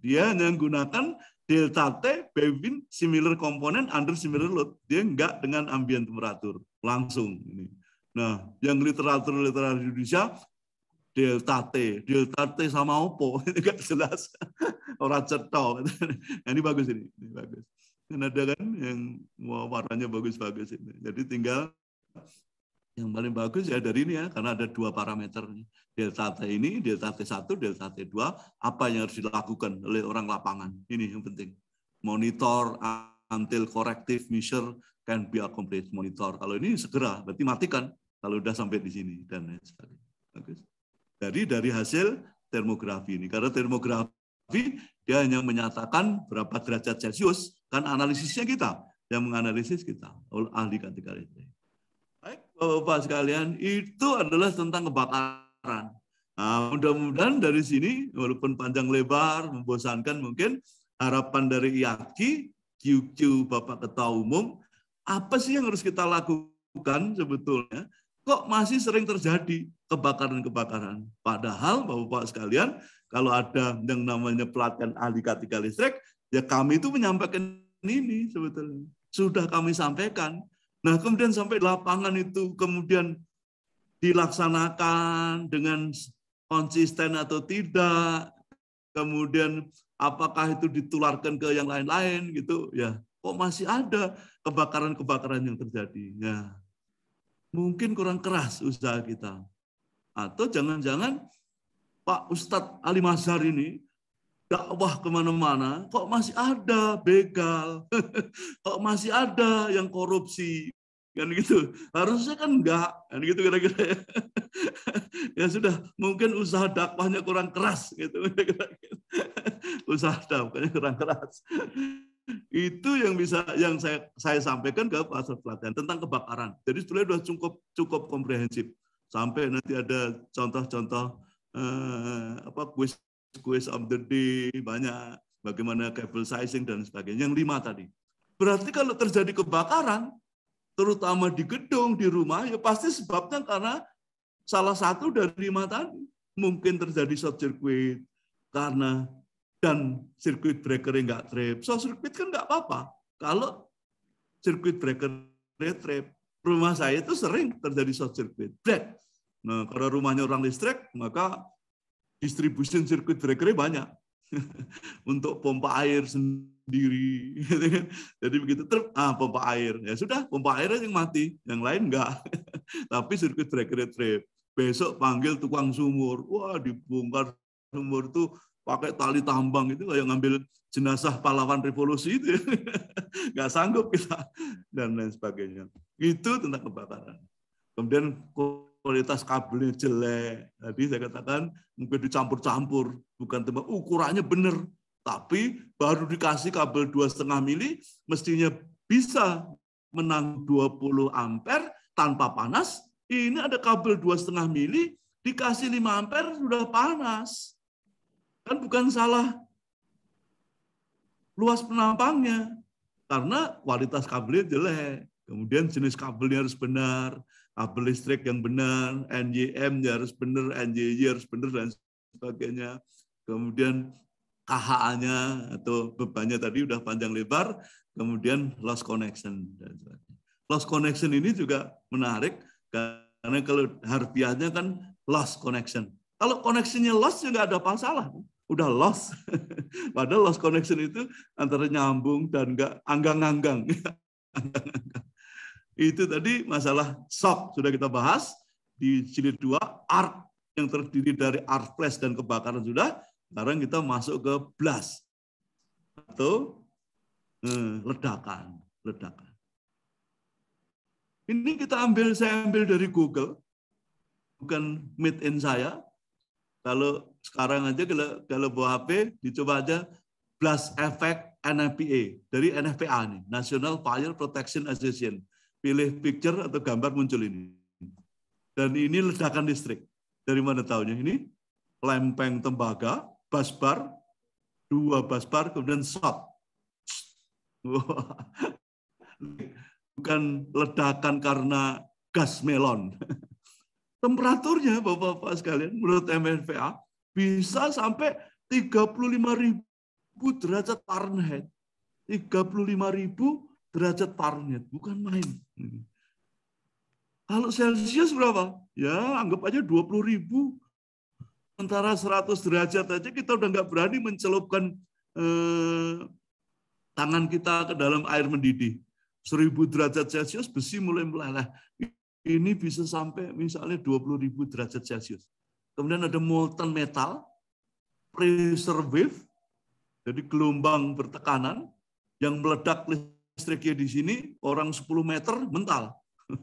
dia hanya menggunakan delta T between similar component under similar load. Dia enggak dengan ambient temperature langsung. Nah, yang literatur-literatur Indonesia delta T, delta T sama opo, ini kan jelas, orang cetol. Nah, ini bagus ini, ini bagus. Kan ada kan yang warnanya bagus-bagus ini. Jadi tinggal yang paling bagus ya dari ini ya, karena ada dua parameter delta T ini, delta T1, delta T2, apa yang harus dilakukan oleh orang lapangan. Ini yang penting. Monitor until corrective measure can be accomplished. Monitor. Kalau ini segera, berarti matikan kalau udah sampai di sini dan lain sebagainya. Bagus dari dari hasil termografi ini. Karena termografi dia hanya menyatakan berapa derajat Celsius, kan analisisnya kita yang menganalisis kita oleh ahli kategori itu. Baik, Bapak-bapak sekalian, itu adalah tentang kebakaran. Nah, mudah-mudahan dari sini, walaupun panjang lebar, membosankan mungkin, harapan dari IAKI, QQ Bapak Ketua Umum, apa sih yang harus kita lakukan sebetulnya? Kok masih sering terjadi? kebakaran-kebakaran. Padahal Bapak-Bapak sekalian, kalau ada yang namanya pelatihan ahli k listrik, ya kami itu menyampaikan ini sebetulnya. Sudah kami sampaikan. Nah kemudian sampai lapangan itu kemudian dilaksanakan dengan konsisten atau tidak, kemudian apakah itu ditularkan ke yang lain-lain gitu ya kok masih ada kebakaran-kebakaran yang terjadi ya mungkin kurang keras usaha kita atau jangan-jangan Pak Ustadz Ali Mazhar ini dakwah kemana-mana, kok masih ada begal, kok masih ada yang korupsi, kan gitu. Harusnya kan enggak, kan gitu kira-kira. Ya. ya sudah, mungkin usaha dakwahnya kurang keras gitu kira usaha dakwahnya kurang keras. Itu yang bisa yang saya saya sampaikan ke Pak Pelatihan tentang kebakaran. Jadi sebenarnya sudah cukup cukup komprehensif sampai nanti ada contoh-contoh eh, apa kuis kuis of the day banyak bagaimana cable sizing dan sebagainya yang lima tadi. Berarti kalau terjadi kebakaran terutama di gedung di rumah ya pasti sebabnya karena salah satu dari lima tadi mungkin terjadi short circuit karena dan circuit breaker nggak trip. Short circuit kan nggak apa-apa kalau circuit breaker trip rumah saya itu sering terjadi short circuit. break Nah, karena rumahnya orang listrik, maka distribusi sirkuit breaker banyak untuk pompa air sendiri. Jadi begitu ter ah pompa air ya sudah pompa airnya yang mati, yang lain enggak. Tapi sirkuit breaker trip. Besok panggil tukang sumur. Wah, dibongkar sumur tuh pakai tali tambang itu kayak ngambil jenazah pahlawan revolusi itu nggak sanggup kita dan lain sebagainya itu tentang kebakaran kemudian kualitas kabelnya jelek. Tadi saya katakan mungkin dicampur-campur, bukan tempat ukurannya benar, tapi baru dikasih kabel dua setengah mili mestinya bisa menang 20 ampere tanpa panas. Ini ada kabel dua setengah mili dikasih 5 ampere sudah panas. Kan bukan salah luas penampangnya karena kualitas kabelnya jelek. Kemudian jenis kabelnya harus benar, kabel listrik yang benar, NYM harus benar, NJY harus benar dan sebagainya. Kemudian KHA-nya atau bebannya tadi udah panjang lebar, kemudian loss connection dan sebagainya. Loss connection ini juga menarik karena kalau harfiahnya kan loss connection. Kalau koneksinya loss juga ada masalah udah loss. Padahal loss connection itu antara nyambung dan enggak anggang-anggang. Itu tadi masalah shock sudah kita bahas di jilid dua art yang terdiri dari art flash dan kebakaran sudah. Sekarang kita masuk ke blast atau eh, ledakan, ledakan. Ini kita ambil saya ambil dari Google bukan made in saya. Kalau sekarang aja kalau kalau bawa HP dicoba aja blast effect NFPA dari NFPA nih National Fire Protection Association pilih picture atau gambar muncul ini. Dan ini ledakan listrik. Dari mana tahunya ini? Lempeng tembaga, basbar, dua basbar, kemudian shot. Bukan ledakan karena gas melon. Temperaturnya, Bapak-Bapak sekalian, menurut MNVA, bisa sampai 35 ribu derajat Fahrenheit. 35 ribu derajat Fahrenheit, bukan main. Hmm. Kalau Celsius berapa? Ya, anggap aja 20 ribu. Sementara 100 derajat aja kita udah nggak berani mencelupkan eh, tangan kita ke dalam air mendidih. 1000 derajat Celsius besi mulai meleleh. Ini bisa sampai misalnya 20 ribu derajat Celsius. Kemudian ada molten metal, pressure wave, jadi gelombang bertekanan yang meledak listriknya di sini orang 10 meter mental.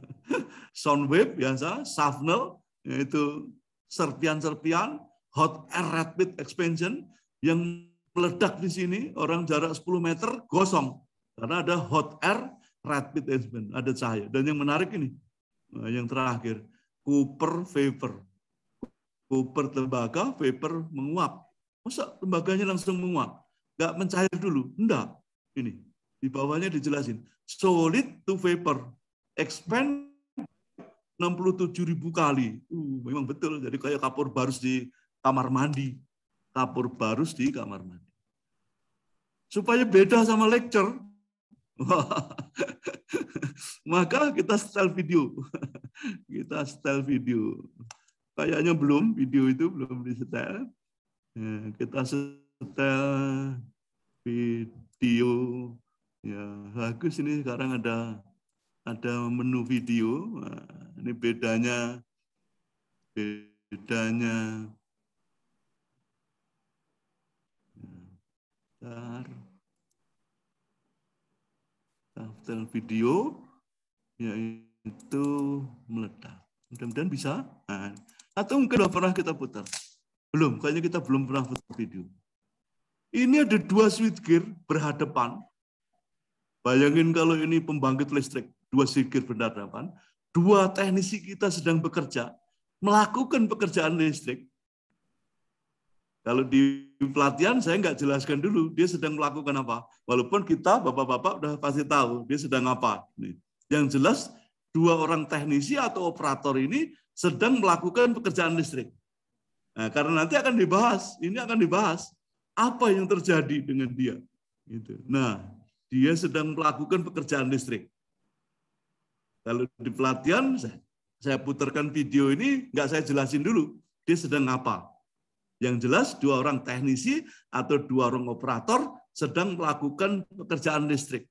sound wave biasa, Safnel, yaitu serpian-serpian, hot air rapid expansion, yang meledak di sini, orang jarak 10 meter gosong. Karena ada hot air rapid expansion, ada cahaya. Dan yang menarik ini, nah, yang terakhir, Cooper vapor. Cooper tembaga, vapor menguap. Masa tembaganya langsung menguap? Nggak mencair dulu? Enggak. Ini, di bawahnya dijelasin, solid to vapor, expand 67 ribu kali. Uh, memang betul, jadi kayak kapur barus di kamar mandi. Kapur barus di kamar mandi. Supaya beda sama lecture, maka kita setel video. kita setel video. Kayaknya belum, video itu belum setel eh, Kita setel video Ya, bagus ini sekarang ada ada menu video. Ini bedanya bedanya ya, Bentar. After video yaitu meledak. Mudah-mudahan bisa. Nah, atau mungkin sudah pernah kita putar. Belum, kayaknya kita belum pernah putar video. Ini ada dua switch gear berhadapan Bayangin kalau ini pembangkit listrik, dua sikir berhadapan, dua teknisi kita sedang bekerja, melakukan pekerjaan listrik. Kalau di pelatihan saya nggak jelaskan dulu, dia sedang melakukan apa. Walaupun kita, bapak-bapak, udah pasti tahu dia sedang apa. Yang jelas, dua orang teknisi atau operator ini sedang melakukan pekerjaan listrik. Nah, karena nanti akan dibahas, ini akan dibahas apa yang terjadi dengan dia. Gitu. Nah, dia sedang melakukan pekerjaan listrik. Kalau di pelatihan, saya putarkan video ini, nggak saya jelasin dulu, dia sedang apa. Yang jelas dua orang teknisi atau dua orang operator sedang melakukan pekerjaan listrik.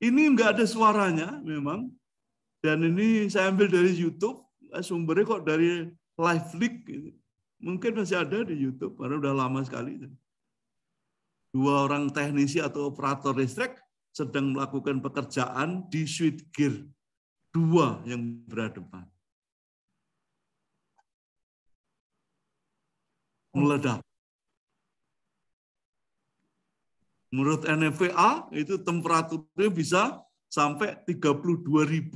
Ini nggak ada suaranya memang, dan ini saya ambil dari YouTube, eh, sumbernya kok dari live leak. Gitu. Mungkin masih ada di YouTube, karena udah lama sekali dua orang teknisi atau operator listrik sedang melakukan pekerjaan di switch gear dua yang berhadapan. Meledak. Menurut NFPA, itu temperaturnya bisa sampai 32.000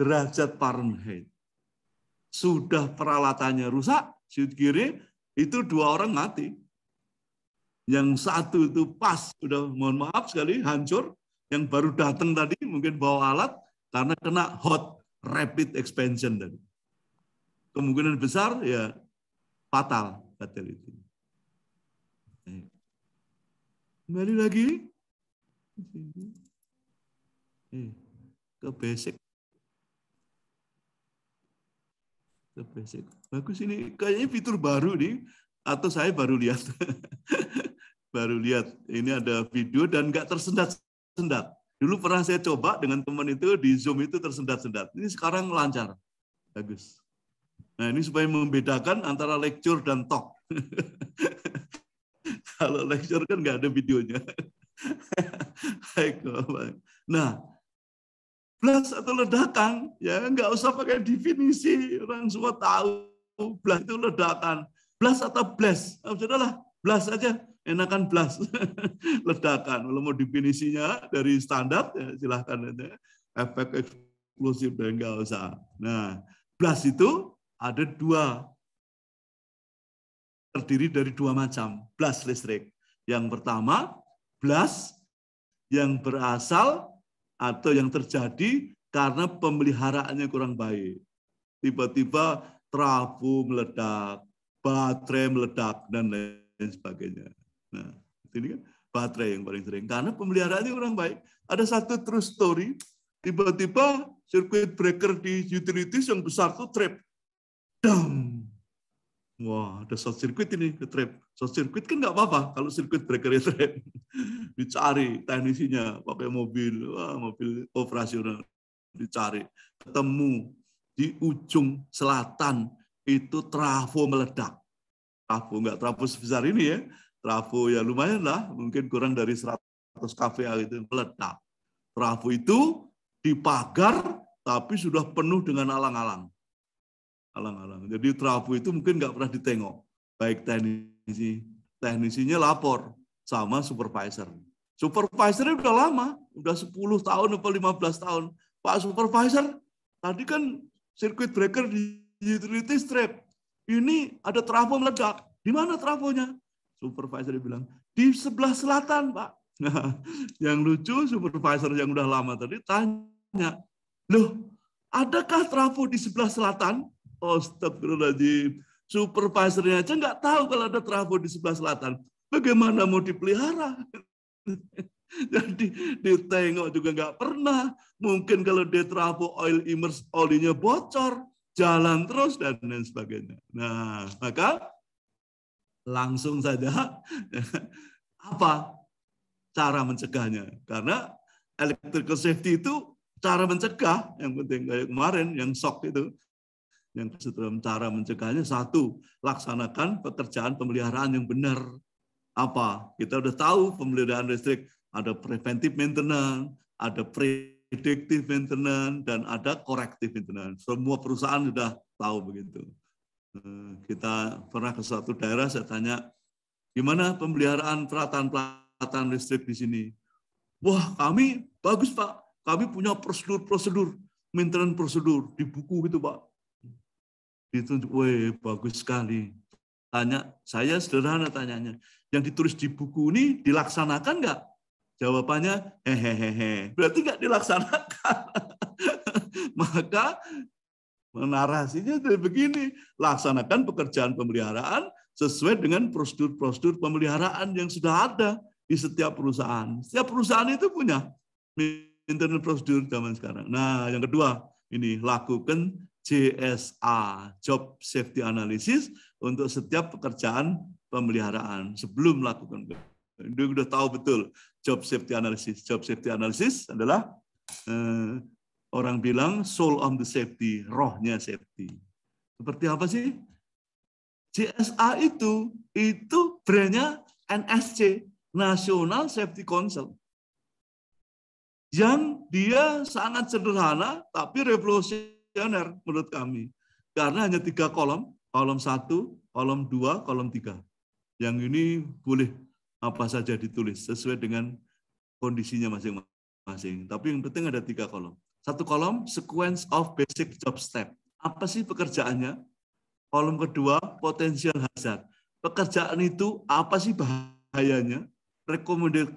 derajat Fahrenheit. Sudah peralatannya rusak, switch gear itu dua orang mati. Yang satu itu pas, udah mohon maaf sekali, hancur. Yang baru datang tadi mungkin bawa alat karena kena hot rapid expansion dan Kemungkinan besar ya fatal fatality. Kembali lagi eh, ke basic ke basic bagus ini kayaknya fitur baru nih atau saya baru lihat baru lihat ini ada video dan nggak tersendat-sendat. Dulu pernah saya coba dengan teman itu di Zoom itu tersendat-sendat. Ini sekarang lancar. Bagus. Nah ini supaya membedakan antara lecture dan talk. Kalau lecture kan nggak ada videonya. nah, blast atau ledakan, ya nggak usah pakai definisi. Orang semua tahu blast itu ledakan. Blast atau blast, nah, sudahlah blast aja enakan blas ledakan kalau mau definisinya dari standar ya silahkan ya. efek eksklusif dan nggak usah nah blas itu ada dua terdiri dari dua macam blas listrik yang pertama blas yang berasal atau yang terjadi karena pemeliharaannya kurang baik tiba-tiba trafo meledak baterai meledak dan lain sebagainya Nah, ini kan baterai yang paling sering. Karena pemeliharaannya kurang baik. Ada satu true story, tiba-tiba circuit breaker di utilities yang besar tuh trip. Dam! Wah, ada short circuit ini ke trip. Short circuit kan nggak apa-apa kalau circuit breaker itu ya trip. Dicari teknisinya pakai mobil, wah, mobil operasional dicari. Ketemu di ujung selatan itu trafo meledak. Trafo nggak trafo sebesar ini ya, trafo ya lumayan lah, mungkin kurang dari 100 kva itu meledak. Trafo itu dipagar tapi sudah penuh dengan alang-alang. Alang-alang. Jadi trafo itu mungkin nggak pernah ditengok. Baik teknisi, teknisinya lapor sama supervisor. Supervisornya udah lama, udah 10 tahun atau 15 tahun. Pak Supervisor, tadi kan circuit breaker di utility strip. Ini ada trafo meledak. Di mana trafonya? supervisor bilang di sebelah selatan pak nah, yang lucu supervisor yang udah lama tadi tanya loh adakah trafo di sebelah selatan Astagfirullahaladzim. Supervisornya aja nggak tahu kalau ada trafo di sebelah selatan. Bagaimana mau dipelihara? Jadi ditengok juga nggak pernah. Mungkin kalau di trafo oil immerse olinya bocor, jalan terus dan lain sebagainya. Nah, maka langsung saja apa cara mencegahnya. Karena electrical safety itu cara mencegah yang penting kayak kemarin yang shock itu yang setelah cara mencegahnya satu laksanakan pekerjaan pemeliharaan yang benar apa kita udah tahu pemeliharaan listrik ada preventive maintenance ada predictive maintenance dan ada corrective maintenance semua perusahaan sudah tahu begitu Eh, kita pernah ke suatu daerah saya tanya gimana pemeliharaan peralatan-peralatan listrik di sini wah kami bagus pak kami punya prosedur-prosedur maintenance prosedur di buku gitu pak ditunjuk weh bagus sekali tanya saya sederhana tanyanya yang ditulis di buku ini dilaksanakan nggak jawabannya hehehe berarti nggak dilaksanakan maka Narasinya dari begini, laksanakan pekerjaan pemeliharaan sesuai dengan prosedur-prosedur pemeliharaan yang sudah ada di setiap perusahaan. Setiap perusahaan itu punya internal prosedur zaman sekarang. Nah, yang kedua, ini lakukan JSA, Job Safety Analysis, untuk setiap pekerjaan pemeliharaan sebelum melakukan Ini sudah tahu betul job safety analysis. Job safety analysis adalah eh, Orang bilang soul on the safety, rohnya safety. Seperti apa sih? CSA itu itu brandnya NSC, National Safety Council. Yang dia sangat sederhana tapi revolusioner menurut kami. Karena hanya tiga kolom, kolom satu, kolom dua, kolom tiga. Yang ini boleh apa saja ditulis sesuai dengan kondisinya masing-masing. Tapi yang penting ada tiga kolom. Satu kolom, sequence of basic job step. Apa sih pekerjaannya? Kolom kedua, potensial hazard. Pekerjaan itu apa sih bahayanya? Recommended,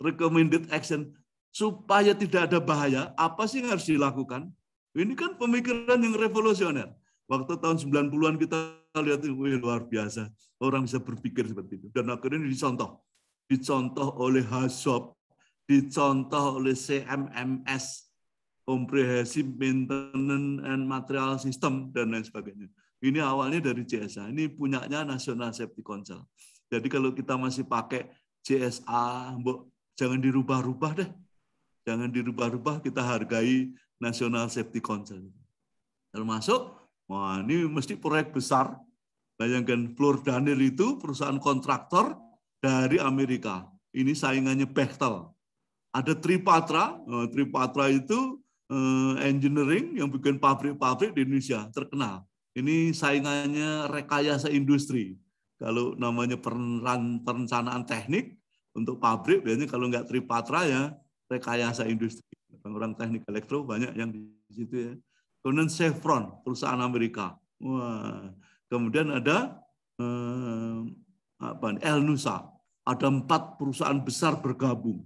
recommended action. Supaya tidak ada bahaya, apa sih yang harus dilakukan? Ini kan pemikiran yang revolusioner. Waktu tahun 90-an kita lihat itu luar biasa. Orang bisa berpikir seperti itu. Dan akhirnya dicontoh. Dicontoh oleh HASOP, dicontoh oleh CMMS, komprehensif maintenance and material system dan lain sebagainya. Ini awalnya dari JSA, ini punyanya National Safety Council. Jadi kalau kita masih pakai JSA, mbok, jangan dirubah-rubah deh. Jangan dirubah-rubah, kita hargai National Safety Council. Termasuk, wah ini mesti proyek besar. Bayangkan Flor Daniel itu perusahaan kontraktor dari Amerika. Ini saingannya Bechtel. Ada Tripatra, nah, Tripatra itu Eh, engineering yang bikin pabrik-pabrik di Indonesia terkenal. Ini saingannya rekayasa industri. Kalau namanya perencanaan teknik untuk pabrik biasanya kalau nggak Tripatra ya rekayasa industri. Orang teknik elektro banyak yang di situ ya. Kemudian Chevron, perusahaan Amerika. Wah. Kemudian ada eh, apa, El Nusa. Ada empat perusahaan besar bergabung.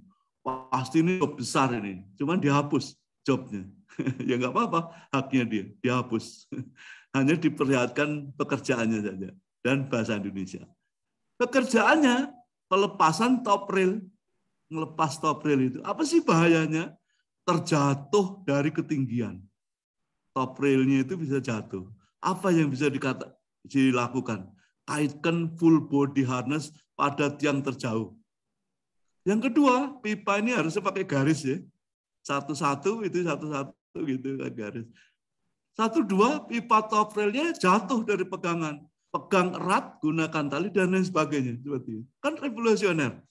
Pasti ini besar ini. Cuman dihapus jobnya. ya nggak apa-apa, haknya dia, dihapus. Hanya diperlihatkan pekerjaannya saja dan bahasa Indonesia. Pekerjaannya pelepasan top topril, ngelepas rail itu. Apa sih bahayanya? Terjatuh dari ketinggian. top railnya itu bisa jatuh. Apa yang bisa dikata, dilakukan? Kaitkan full body harness pada tiang terjauh. Yang kedua, pipa ini harusnya pakai garis ya satu-satu itu satu-satu gitu kan garis. Satu dua pipa top railnya jatuh dari pegangan. Pegang erat, gunakan tali dan lain sebagainya. Seperti itu. Kan revolusioner.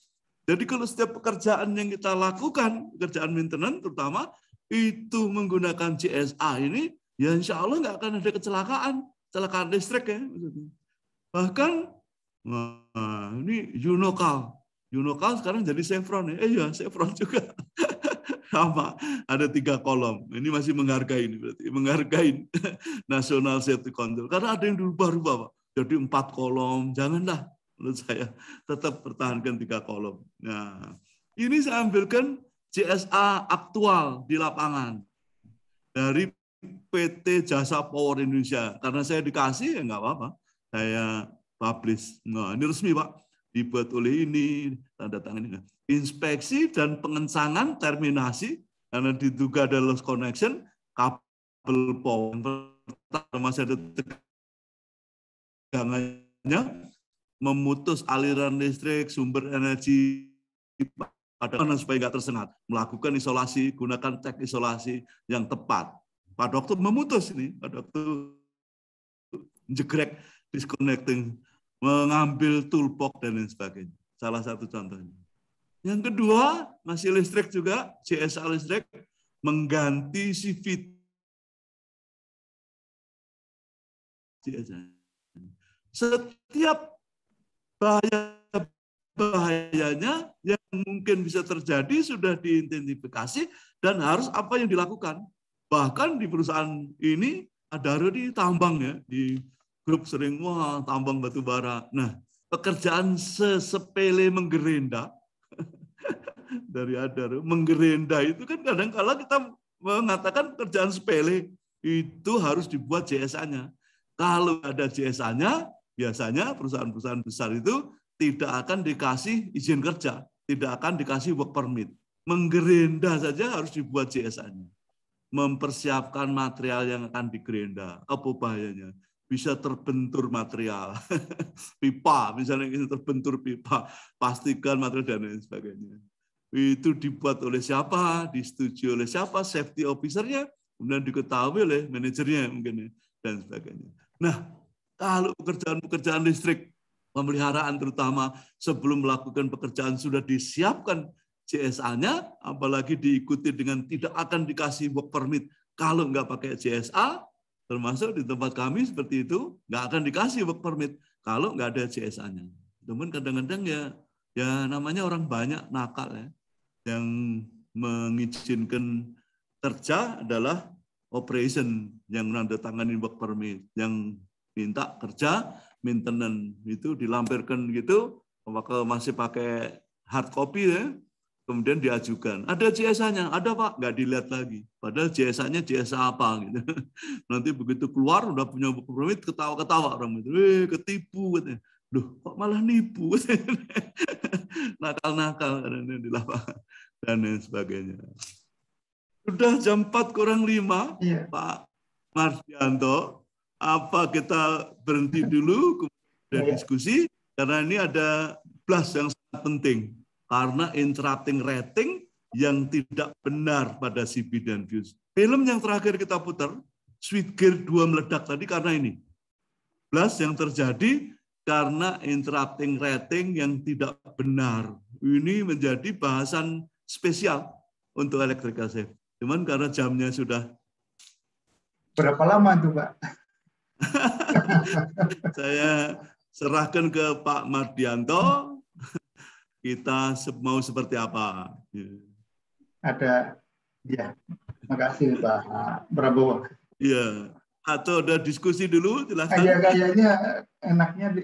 Jadi kalau setiap pekerjaan yang kita lakukan, pekerjaan maintenance terutama, itu menggunakan CSA ini, ya insya Allah nggak akan ada kecelakaan. Kecelakaan listrik ya. Maksudnya. Bahkan, nah, ini unocal unocal sekarang jadi Chevron ya. Eh ya, Chevron juga sama Ada tiga kolom. Ini masih menghargai ini berarti menghargai nasional Safety control Karena ada yang dirubah-rubah, Pak. Jadi empat kolom, janganlah menurut saya tetap pertahankan tiga kolom. Nah, ini saya ambilkan CSA aktual di lapangan dari PT Jasa Power Indonesia. Karena saya dikasih ya nggak apa-apa. Saya publish. Nah, ini resmi Pak. Dibuat oleh ini, tanda tangan ini inspeksi dan pengencangan terminasi karena diduga ada loss connection kabel power masih ada tegangannya memutus aliran listrik sumber energi pada mana supaya nggak tersengat melakukan isolasi gunakan cek isolasi yang tepat pada waktu memutus ini pada waktu jegrek disconnecting mengambil toolbox dan lain sebagainya salah satu contohnya yang kedua, masih listrik juga, CSA listrik, mengganti CVT. Setiap bahaya-bahayanya yang mungkin bisa terjadi sudah diidentifikasi dan harus apa yang dilakukan. Bahkan di perusahaan ini ada di tambang ya, di grup sering, wah tambang batu bara. Nah, pekerjaan sesepele menggerinda dari adar. Menggerenda itu kan kadang kala kita mengatakan kerjaan sepele itu harus dibuat JSA-nya. Kalau ada JSA-nya, biasanya perusahaan-perusahaan besar itu tidak akan dikasih izin kerja, tidak akan dikasih work permit. Menggerenda saja harus dibuat JSA-nya. Mempersiapkan material yang akan digerenda, apa bahayanya bisa terbentur material pipa misalnya ini gitu, terbentur pipa pastikan material dan lain sebagainya itu dibuat oleh siapa disetujui oleh siapa safety officernya kemudian diketahui oleh manajernya mungkin ya, dan sebagainya nah kalau pekerjaan-pekerjaan listrik pemeliharaan terutama sebelum melakukan pekerjaan sudah disiapkan CSA-nya apalagi diikuti dengan tidak akan dikasih work permit kalau nggak pakai CSA Termasuk di tempat kami seperti itu, nggak akan dikasih work permit kalau nggak ada CSA-nya. Namun kadang-kadang ya ya namanya orang banyak nakal ya yang mengizinkan kerja adalah operation yang menandatangani work permit yang minta kerja maintenance itu dilampirkan gitu maka masih pakai hard copy ya kemudian diajukan. Ada jasanya, nya ada Pak, nggak dilihat lagi. Padahal jasanya nya CSA apa gitu. Nanti begitu keluar udah punya buku permit ketawa-ketawa orang itu, eh ketipu katanya. Duh, kok malah nipu. Nakal-nakal karena di lapangan dan lain sebagainya. Sudah jam 4 kurang 5, iya. Pak Marsianto. apa kita berhenti dulu kemudian iya. diskusi karena ini ada blast yang sangat penting. Karena interrupting rating yang tidak benar pada CB dan Fuse. Film yang terakhir kita putar, Sweet Gear 2 meledak tadi karena ini. plus yang terjadi karena interrupting rating yang tidak benar. Ini menjadi bahasan spesial untuk electrical safe. Cuman karena jamnya sudah berapa lama tuh Pak? Saya serahkan ke Pak Mardianto kita mau seperti apa. Ya. Ada, ya, makasih Pak Prabowo. Iya, atau ada diskusi dulu, silahkan. Kayak kayaknya enaknya di,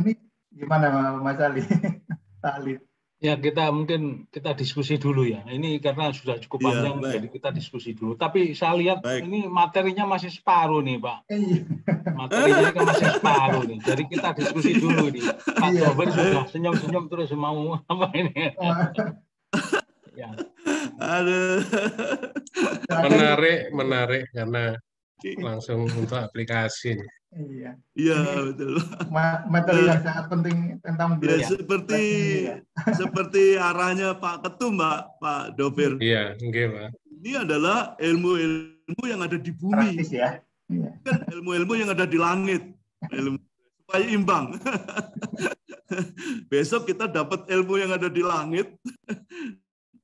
ini gimana Mas Ali? Talib. Ya kita mungkin kita diskusi dulu ya. Ini karena sudah cukup iya, panjang, ya, jadi kita diskusi dulu. Tapi saya lihat baik. ini materinya masih separuh nih, Pak. Iya. materinya kan masih separuh nih. Jadi kita diskusi dulu nih. Pak Jabar iya. sudah senyum-senyum terus mau apa ini. ya. Menarik, menarik karena langsung untuk aplikasi. Nih. Iya. iya betul. Materi yang nah, sangat penting tentang biaya. Ya, seperti ya. seperti arahnya Pak Ketum, Pak Pak Dovir. Iya, Pak. Ini adalah ilmu-ilmu yang ada di bumi. Praktis ya. Iya. Kan ilmu-ilmu yang ada di langit. Ilmu supaya imbang. Besok kita dapat ilmu yang ada di langit.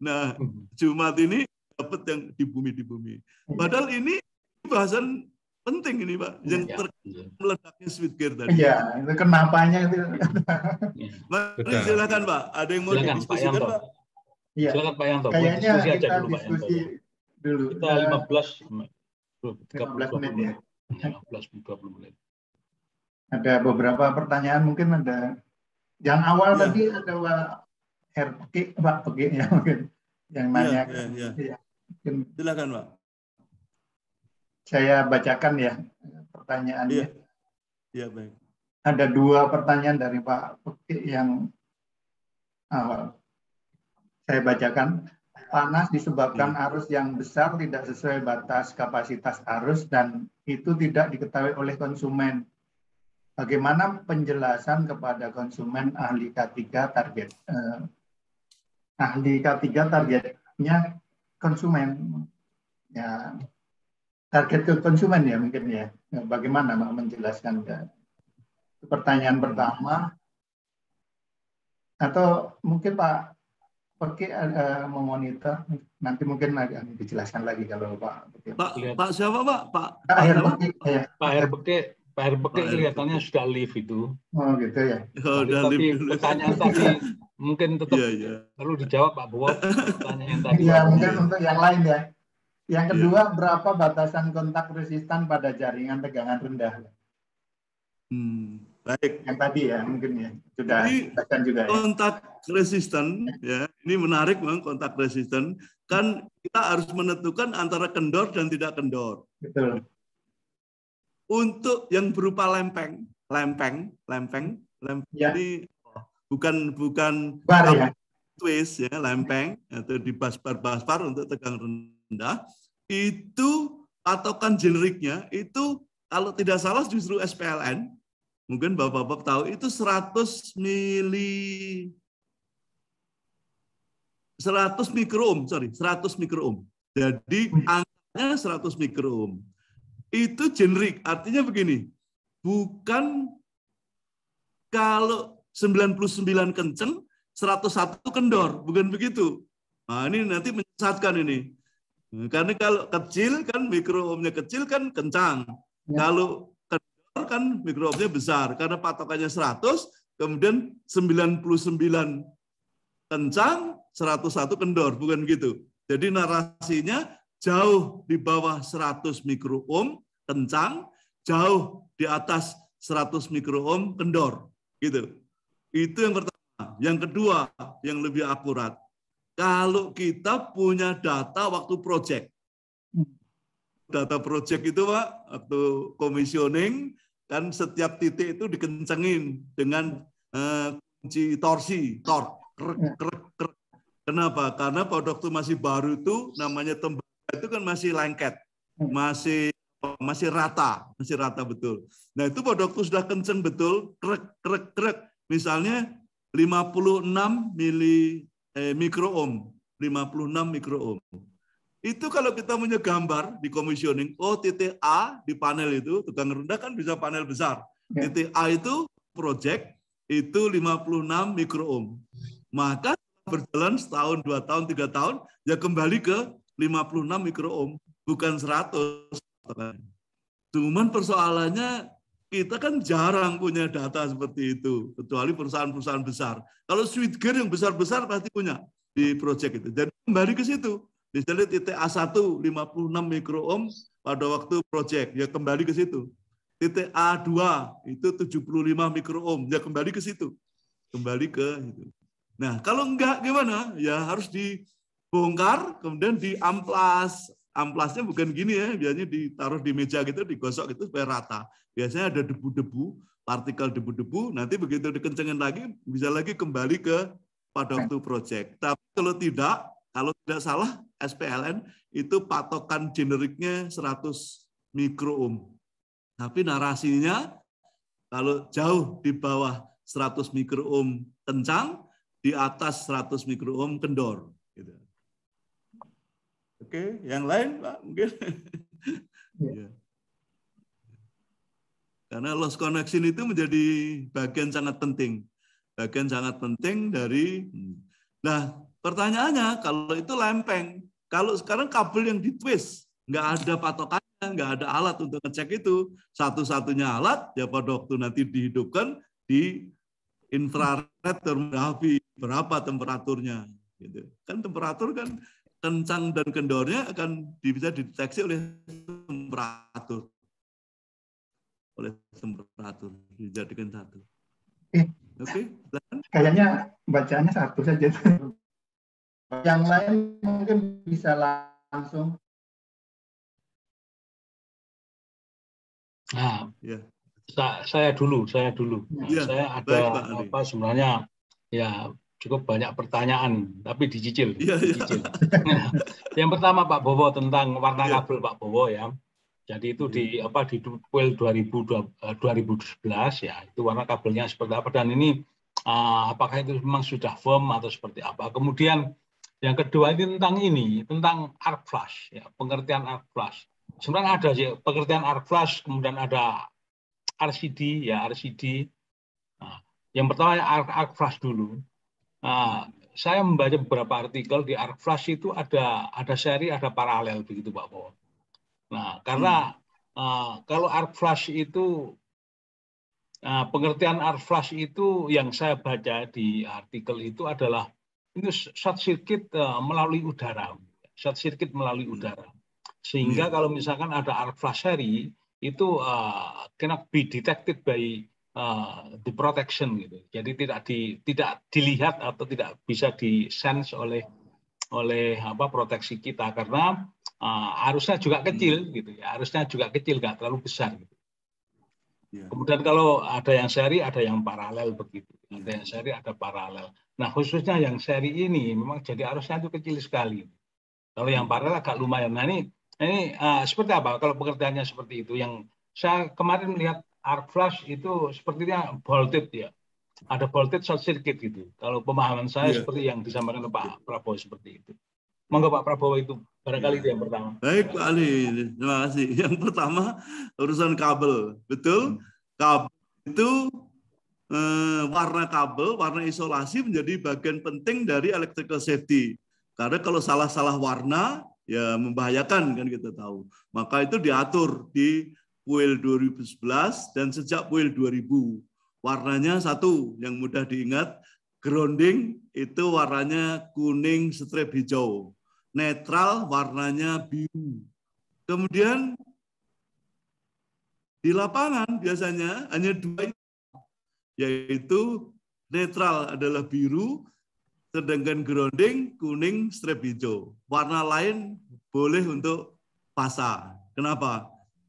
Nah, hmm. Jumat ini dapat yang di bumi di iya. bumi. Padahal ini bahasan Penting ini Pak, iya, yang ya, ya. meledaknya sweet gear tadi. Iya, itu kenapanya itu. ya. Mari silakan Pak, ada yang mau silakan, diskusikan Pak? Pak? Ya. Silakan Pak Yanto. Kayaknya diskusi kita dulu, Pak diskusi Yanto. dulu. Kita eh, lima belas tiga belas menit ya. lima belas tiga 20 menit. Ada beberapa pertanyaan mungkin ada yang awal ya. tadi ada Pak Herki, Pak Pegi ya mungkin yang iya, nanya. Ya, ya, ya. Ya. Silakan Pak saya bacakan ya eh, pertanyaannya. Iya, iya baik. Ada dua pertanyaan dari Pak Pekti yang uh, saya bacakan. Panas disebabkan iya. arus yang besar tidak sesuai batas kapasitas arus dan itu tidak diketahui oleh konsumen. Bagaimana penjelasan kepada konsumen ahli K3 target eh, ahli K3 targetnya konsumen? Ya, target ke konsumen ya mungkin ya. ya bagaimana Mak menjelaskan ke ya? Pertanyaan pertama atau mungkin Pak Perki ada eh, eh, memonitor nanti mungkin ada dijelaskan lagi kalau Pak Pak, Pak siapa Pak? Pak Pak Herbekti. Ya. Pak Herbekti Pak Herbekti kelihatannya sudah live itu. Oh gitu ya. ya sudah live. Pertanyaan tadi mungkin tetap yeah, yeah. perlu dijawab Pak Bowo pertanyaan tadi. Iya mungkin untuk yang lain ya. Yang iya. kedua, yeah. berapa batasan kontak resistan pada jaringan tegangan rendah? Hmm, baik. Yang tadi ya mungkin ya sudah Jadi, juga. Ya. Kontak resisten ya ini menarik memang kontak resisten kan kita harus menentukan antara kendor dan tidak kendor. Betul. Untuk yang berupa lempeng, lempeng, lempeng, lempeng yeah. ini bukan bukan Bar, ya? twist ya lempeng atau di baspar baspar untuk tegang rendah anda itu patokan generiknya itu kalau tidak salah justru SPLN mungkin Bapak-bapak tahu itu 100 mili 100 mikroohm, sorry, 100 mikroohm. Jadi angkanya 100 mikroohm. Itu generik, artinya begini, bukan kalau 99 kenceng, 101 kendor, bukan begitu. Nah, ini nanti menyesatkan ini. Hmm, karena kalau kecil kan mikroomnya kecil kan kencang. Ya. Kalau kendor kan mikroomnya besar. Karena patokannya 100, kemudian 99 kencang, 101 kendor, bukan gitu. Jadi narasinya jauh di bawah 100 mikroohm kencang, jauh di atas 100 mikroohm kendor, gitu. Itu yang pertama. Yang kedua, yang lebih akurat kalau kita punya data waktu proyek, hmm. Data proyek itu Pak, waktu komisioning, kan setiap titik itu dikencengin dengan eh, kunci torsi, tor, krek, ya. krek, krek. Kenapa? Karena pada waktu masih baru itu namanya tembaga itu kan masih lengket, ya. masih masih rata, masih rata betul. Nah itu pada waktu sudah kenceng betul, krek, krek, krek. Misalnya 56 mili eh, mikroohm, 56 mikroohm. Itu kalau kita punya gambar di commissioning, oh titik A di panel itu, tegang rendah kan bisa panel besar. Ya. Titik A itu project, itu 56 mikroohm. Maka berjalan setahun, dua tahun, tiga tahun, ya kembali ke 56 mikroohm, bukan 100. Cuman persoalannya kita kan jarang punya data seperti itu, kecuali perusahaan-perusahaan besar. Kalau Switger yang besar-besar pasti punya di proyek itu. Jadi kembali ke situ. Misalnya titik A1 56 mikroohm pada waktu proyek, ya kembali ke situ. Titik A2 itu 75 mikroohm, ya kembali ke situ. Kembali ke itu. Nah, kalau enggak gimana? Ya harus dibongkar, kemudian diamplas, amplasnya bukan gini ya, biasanya ditaruh di meja gitu, digosok gitu supaya rata. Biasanya ada debu-debu, partikel debu-debu, nanti begitu dikencengin lagi, bisa lagi kembali ke pada waktu project. Tapi kalau tidak, kalau tidak salah, SPLN itu patokan generiknya 100 ohm Tapi narasinya kalau jauh di bawah 100 ohm kencang, di atas 100 ohm kendor. Oke, yang lain Pak mungkin. Ya. Karena loss connection itu menjadi bagian sangat penting. Bagian sangat penting dari Nah, pertanyaannya kalau itu lempeng, kalau sekarang kabel yang ditwist, nggak ada patokannya, nggak ada alat untuk ngecek itu. Satu-satunya alat ya pada waktu nanti dihidupkan di infrared termografi berapa temperaturnya gitu. Kan temperatur kan kencang dan kendornya akan bisa dideteksi oleh temperatur. Oleh temperatur dijadikan satu. Eh, Oke, okay, Kayaknya bacanya satu saja. Yang lain mungkin bisa langsung. Nah, ya. saya, dulu, saya dulu. Ya, saya ada baik, apa sebenarnya ya cukup banyak pertanyaan, tapi dicicil. Ya, dicicil. yang pertama Pak Bowo tentang warna ya. kabel Pak Bowo ya. Jadi itu di iya. apa di Duel 2012 2011 ya itu warna kabelnya seperti apa dan ini eh, apakah itu memang sudah firm atau seperti apa. Kemudian yang kedua ini tentang ini tentang arc flash ya pengertian arc flash. Sebenarnya ada sih pengertian arc flash kemudian ada RCD ya RCD. Nah, yang pertama arc, arc flash dulu. Nah, saya membaca beberapa artikel di Arc Flash itu ada ada seri, ada paralel begitu Pak Bowo. Nah, karena hmm. uh, kalau Arc Flash itu uh, pengertian arc flash itu yang saya baca di artikel itu adalah itu short circuit uh, melalui udara, short circuit melalui hmm. udara. Sehingga hmm. kalau misalkan ada arc flash seri itu uh, cannot be detected by the eh, protection gitu. Jadi tidak di tidak dilihat atau tidak bisa di sense oleh oleh apa proteksi kita karena uh, arusnya juga hmm. kecil gitu ya. Arusnya juga kecil nggak terlalu besar gitu. Ya. Kemudian kalau ada yang seri, ada yang paralel begitu. Hmm. Ada yang seri, ada paralel. Nah khususnya yang seri ini memang jadi arusnya itu kecil sekali. Kalau yang paralel agak lumayan. Nah ini ini uh, seperti apa? Kalau pekerjaannya seperti itu, yang saya kemarin melihat arc flash itu sepertinya bolted ya. Ada bolted short circuit gitu. Kalau pemahaman saya yeah. seperti yang disampaikan oleh Pak Prabowo seperti itu. Mengapa Pak Prabowo itu barangkali yeah. itu yang pertama. Baik Pak Ali, terima kasih. Yang pertama urusan kabel, betul? Hmm. Kabel itu eh, warna kabel, warna isolasi menjadi bagian penting dari electrical safety. Karena kalau salah-salah warna ya membahayakan kan kita tahu. Maka itu diatur di Puel 2011 dan sejak Puel 2000. Warnanya satu yang mudah diingat, grounding itu warnanya kuning strip hijau. Netral warnanya biru. Kemudian di lapangan biasanya hanya dua yaitu netral adalah biru, sedangkan grounding kuning strip hijau. Warna lain boleh untuk pasar Kenapa?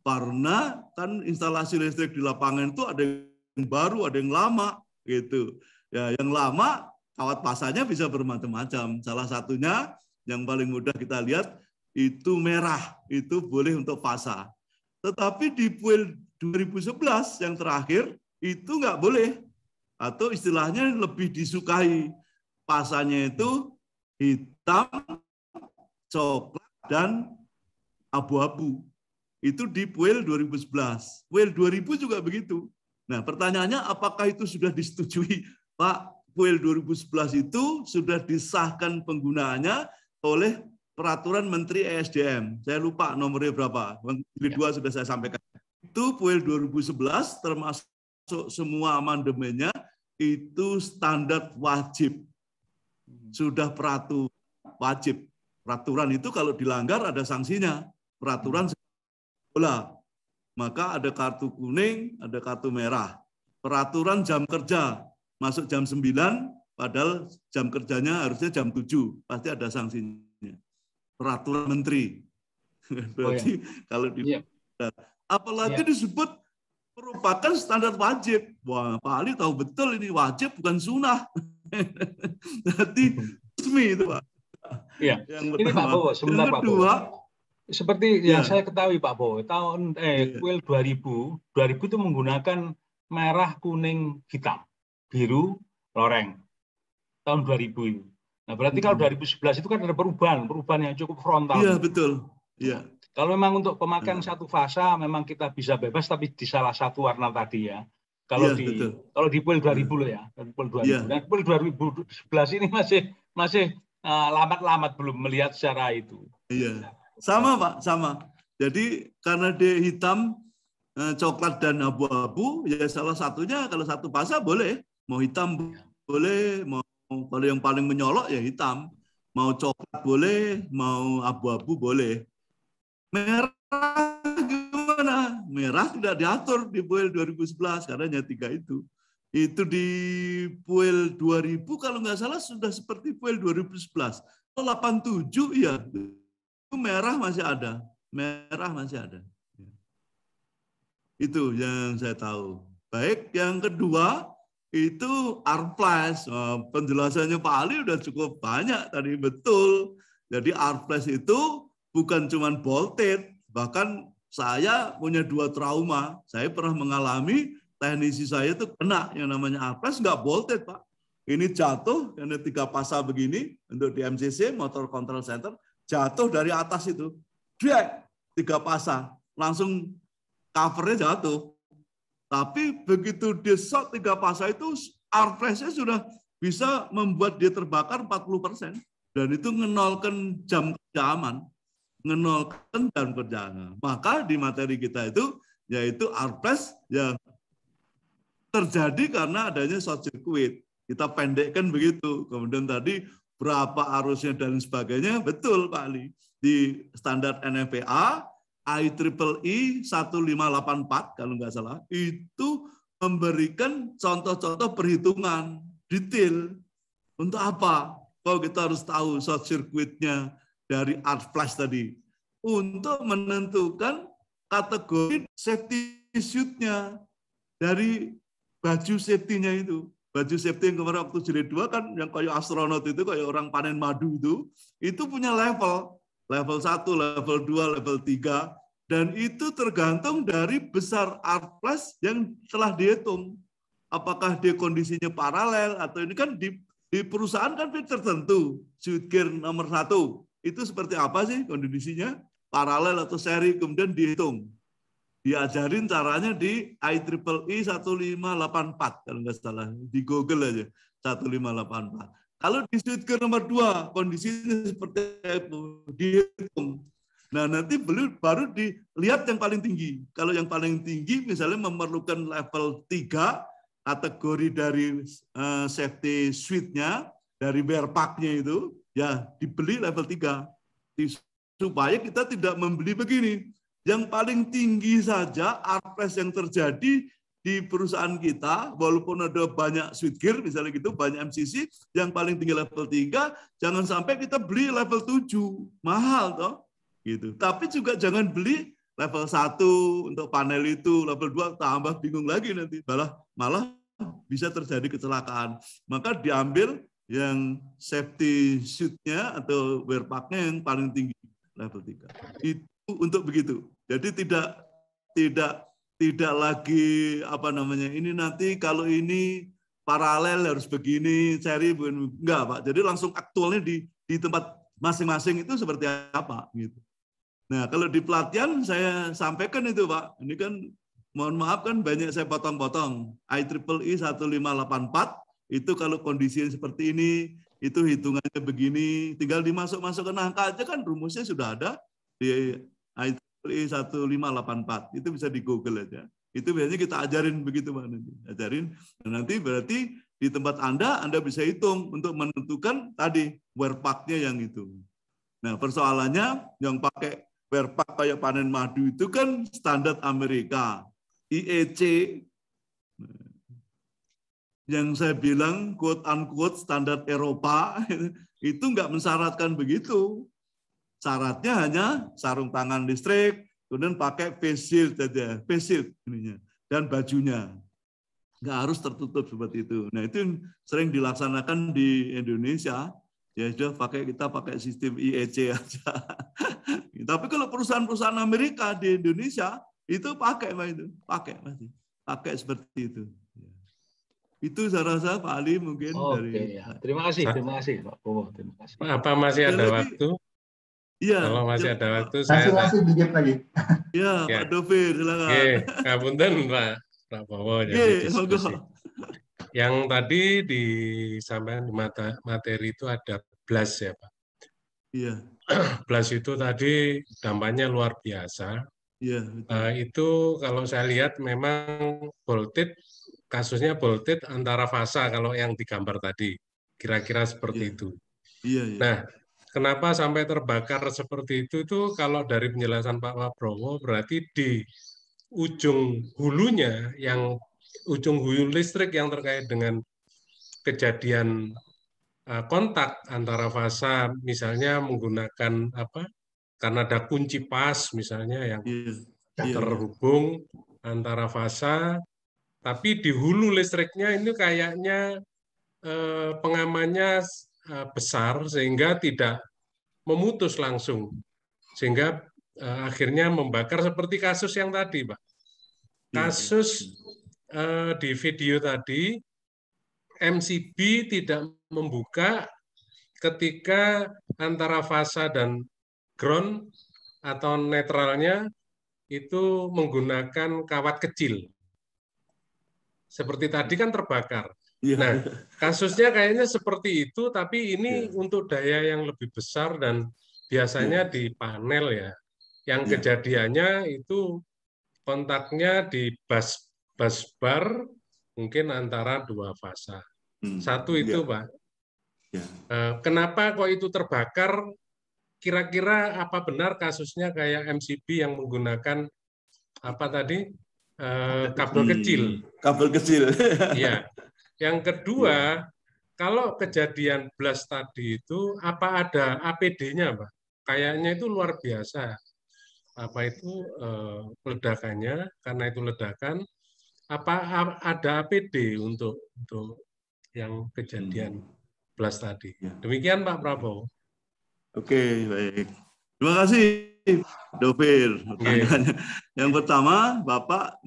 Karena kan instalasi listrik di lapangan itu ada yang baru, ada yang lama gitu. Ya, yang lama kawat pasanya bisa bermacam-macam. Salah satunya yang paling mudah kita lihat itu merah, itu boleh untuk fasa. Tetapi di PUEL 2011 yang terakhir itu nggak boleh. Atau istilahnya lebih disukai. Pasanya itu hitam, coklat, dan abu-abu. Itu di Puel 2011. Puel 2000 juga begitu. Nah, pertanyaannya apakah itu sudah disetujui? Pak, Puel 2011 itu sudah disahkan penggunaannya oleh peraturan Menteri ESDM. Saya lupa nomornya berapa. Menteri ya. sudah saya sampaikan. Itu Puel 2011 termasuk semua amandemennya itu standar wajib. Hmm. Sudah peraturan wajib. Peraturan itu kalau dilanggar ada sanksinya. Peraturan hmm bola. Maka ada kartu kuning, ada kartu merah. Peraturan jam kerja, masuk jam 9, padahal jam kerjanya harusnya jam 7. Pasti ada sanksinya. Peraturan menteri. Berarti oh, iya. kalau di... Iya. Apalagi iya. disebut merupakan standar wajib. Wah, Pak Ali tahu betul ini wajib bukan sunnah. Berarti hmm. resmi itu Pak. Iya. Yang pertama. Ini Pak Bowo, Yang kedua, Pak seperti ya. yang saya ketahui Pak Bo, tahun eh ya. kuil 2000, 2000 itu menggunakan merah, kuning, hitam, biru, loreng. Tahun 2000 ini. Nah, berarti hmm. dua kalau 2011 itu kan ada perubahan, perubahan yang cukup frontal. Iya, betul. Iya. Kalau memang untuk pemakaian ya. satu fasa memang kita bisa bebas tapi di salah satu warna tadi ya. Kalau ya, di betul. kalau di dua 2000 hmm. loh ya, pul 2000. Ya. Dan ribu 2011 iya. nah, ini masih masih eh, lambat-lambat uh, belum melihat secara itu. Iya. Sama Pak, sama. Jadi karena dia hitam, eh, coklat dan abu-abu, ya salah satunya kalau satu pasar boleh. Mau hitam boleh, mau kalau yang paling menyolok ya hitam. Mau coklat boleh, mau abu-abu boleh. Merah gimana? Merah tidak diatur di Puel 2011 karena hanya tiga itu. Itu di Puel 2000 kalau nggak salah sudah seperti Puel 2011. 87 ya itu merah masih ada, merah masih ada. Ya. Itu yang saya tahu. Baik, yang kedua itu arplas. Oh, penjelasannya Pak Ali udah cukup banyak tadi betul. Jadi arplas itu bukan cuma bolted, bahkan saya punya dua trauma. Saya pernah mengalami teknisi saya itu kena yang namanya arplas nggak bolted pak. Ini jatuh karena tiga pasal begini untuk di MCC motor control center jatuh dari atas itu, dia tiga pasang, langsung covernya jatuh. Tapi begitu dia shot tiga pasang itu, artresnya sudah bisa membuat dia terbakar 40 persen. Dan itu ngenolkan jam kerja aman. Ngenolkan jam kerja aman. Maka di materi kita itu, yaitu artres yang terjadi karena adanya short circuit. Kita pendekkan begitu. Kemudian tadi berapa arusnya dan sebagainya, betul Pak Ali. Di standar NFPA, IEEE 1584 kalau nggak salah, itu memberikan contoh-contoh perhitungan detail. Untuk apa? Kalau oh, kita harus tahu short circuitnya dari art flash tadi. Untuk menentukan kategori safety issue-nya dari baju safety-nya itu baju safety yang kemarin waktu jilid dua kan yang kayak astronot itu kayak orang panen madu itu itu punya level level 1, level 2, level 3 dan itu tergantung dari besar art plus yang telah dihitung apakah dia kondisinya paralel atau ini kan di, di perusahaan kan fit tertentu suit gear nomor satu itu seperti apa sih kondisinya paralel atau seri kemudian dihitung diajarin caranya di IEEE 1584 e kalau nggak salah di Google aja 1584. Kalau di ke nomor dua kondisinya seperti itu dihitung. Nah nanti beliau baru dilihat yang paling tinggi. Kalau yang paling tinggi misalnya memerlukan level 3 kategori dari eh, safety suite-nya dari wear pack-nya itu ya dibeli level 3 supaya kita tidak membeli begini yang paling tinggi saja arpres yang terjadi di perusahaan kita, walaupun ada banyak sweet gear, misalnya gitu, banyak MCC, yang paling tinggi level 3, jangan sampai kita beli level 7. Mahal, toh. gitu. Tapi juga jangan beli level 1 untuk panel itu, level 2 tambah bingung lagi nanti. Malah, malah bisa terjadi kecelakaan. Maka diambil yang safety suit-nya atau wear pack-nya yang paling tinggi level 3. Itu untuk begitu. Jadi tidak tidak tidak lagi apa namanya ini nanti kalau ini paralel harus begini seri enggak pak jadi langsung aktualnya di di tempat masing-masing itu seperti apa gitu nah kalau di pelatihan saya sampaikan itu pak ini kan mohon maaf kan banyak saya potong-potong I triple IEEE 1584 itu kalau kondisi seperti ini itu hitungannya begini tinggal dimasuk masukkan angka aja kan rumusnya sudah ada di Nah, IEEE 1584 itu bisa di Google aja. Itu biasanya kita ajarin begitu Pak nanti. Ajarin dan nanti berarti di tempat Anda Anda bisa hitung untuk menentukan tadi wear pack yang itu. Nah, persoalannya yang pakai wear pack kayak panen madu itu kan standar Amerika. IEC yang saya bilang quote unquote standar Eropa itu nggak mensyaratkan begitu. Syaratnya hanya sarung tangan listrik, kemudian pakai face shield saja, face shield ininya, dan bajunya. Nggak harus tertutup seperti itu. Nah itu sering dilaksanakan di Indonesia. Ya sudah pakai kita pakai sistem IEC aja. Tapi kalau perusahaan-perusahaan Amerika di Indonesia itu pakai mas itu, pakai masih, pakai seperti itu. Itu saya rasa Pak Ali mungkin oh, dari. Okay, ya. Terima kasih, terima kasih Pak Bowo. Terima kasih. Apa masih ya, ada Jadi, waktu? Iya. Kalau masih ada waktu saya masih dikit lagi. Iya, ya. Pak Dovir silakan. Nggih, ngapunten Pak Prabowo jadi Yang tadi disampaikan di mata, materi itu ada blast ya Pak. Iya. blast itu tadi dampaknya luar biasa. Iya. Uh, itu kalau saya lihat memang voltage kasusnya voltage antara fasa kalau yang digambar tadi kira-kira seperti ya. itu. Iya, iya. Nah, Kenapa sampai terbakar seperti itu itu kalau dari penjelasan Pak Prabowo berarti di ujung hulunya yang ujung hulu listrik yang terkait dengan kejadian e, kontak antara fasa misalnya menggunakan apa karena ada kunci pas misalnya yang yeah, iya, iya. terhubung antara fasa tapi di hulu listriknya ini kayaknya e, pengamannya Eh, besar sehingga tidak memutus langsung sehingga eh, akhirnya membakar seperti kasus yang tadi, Pak. Iya, kasus uh, di video tadi MCB tidak membuka ketika antara fasa dan ground atau netralnya itu menggunakan kawat kecil. Seperti tadi kan terbakar. Iya. Nah, kasusnya kayaknya seperti itu, tapi ini ya. untuk daya yang lebih besar dan biasanya ya. di panel ya. Yang iya. kejadiannya itu kontaknya di bus bus bar mungkin antara dua fasa. Hmm. Satu itu iya. pak. Eh, kenapa kok itu terbakar? Kira-kira apa benar kasusnya kayak MCB yang menggunakan apa tadi eh, kabel kecil? Hmm, kabel kecil. Iya. Yang kedua, iya. kalau kejadian blast tadi itu apa ada APD-nya, Pak? Kayaknya itu luar biasa. Apa itu eh, ledakannya? Karena itu ledakan apa ada APD untuk untuk yang kejadian hmm. blast tadi. Iya. Demikian Pak Prabowo. Oke, baik. Terima kasih Dovir. Okay. Iya. Yang pertama, Bapak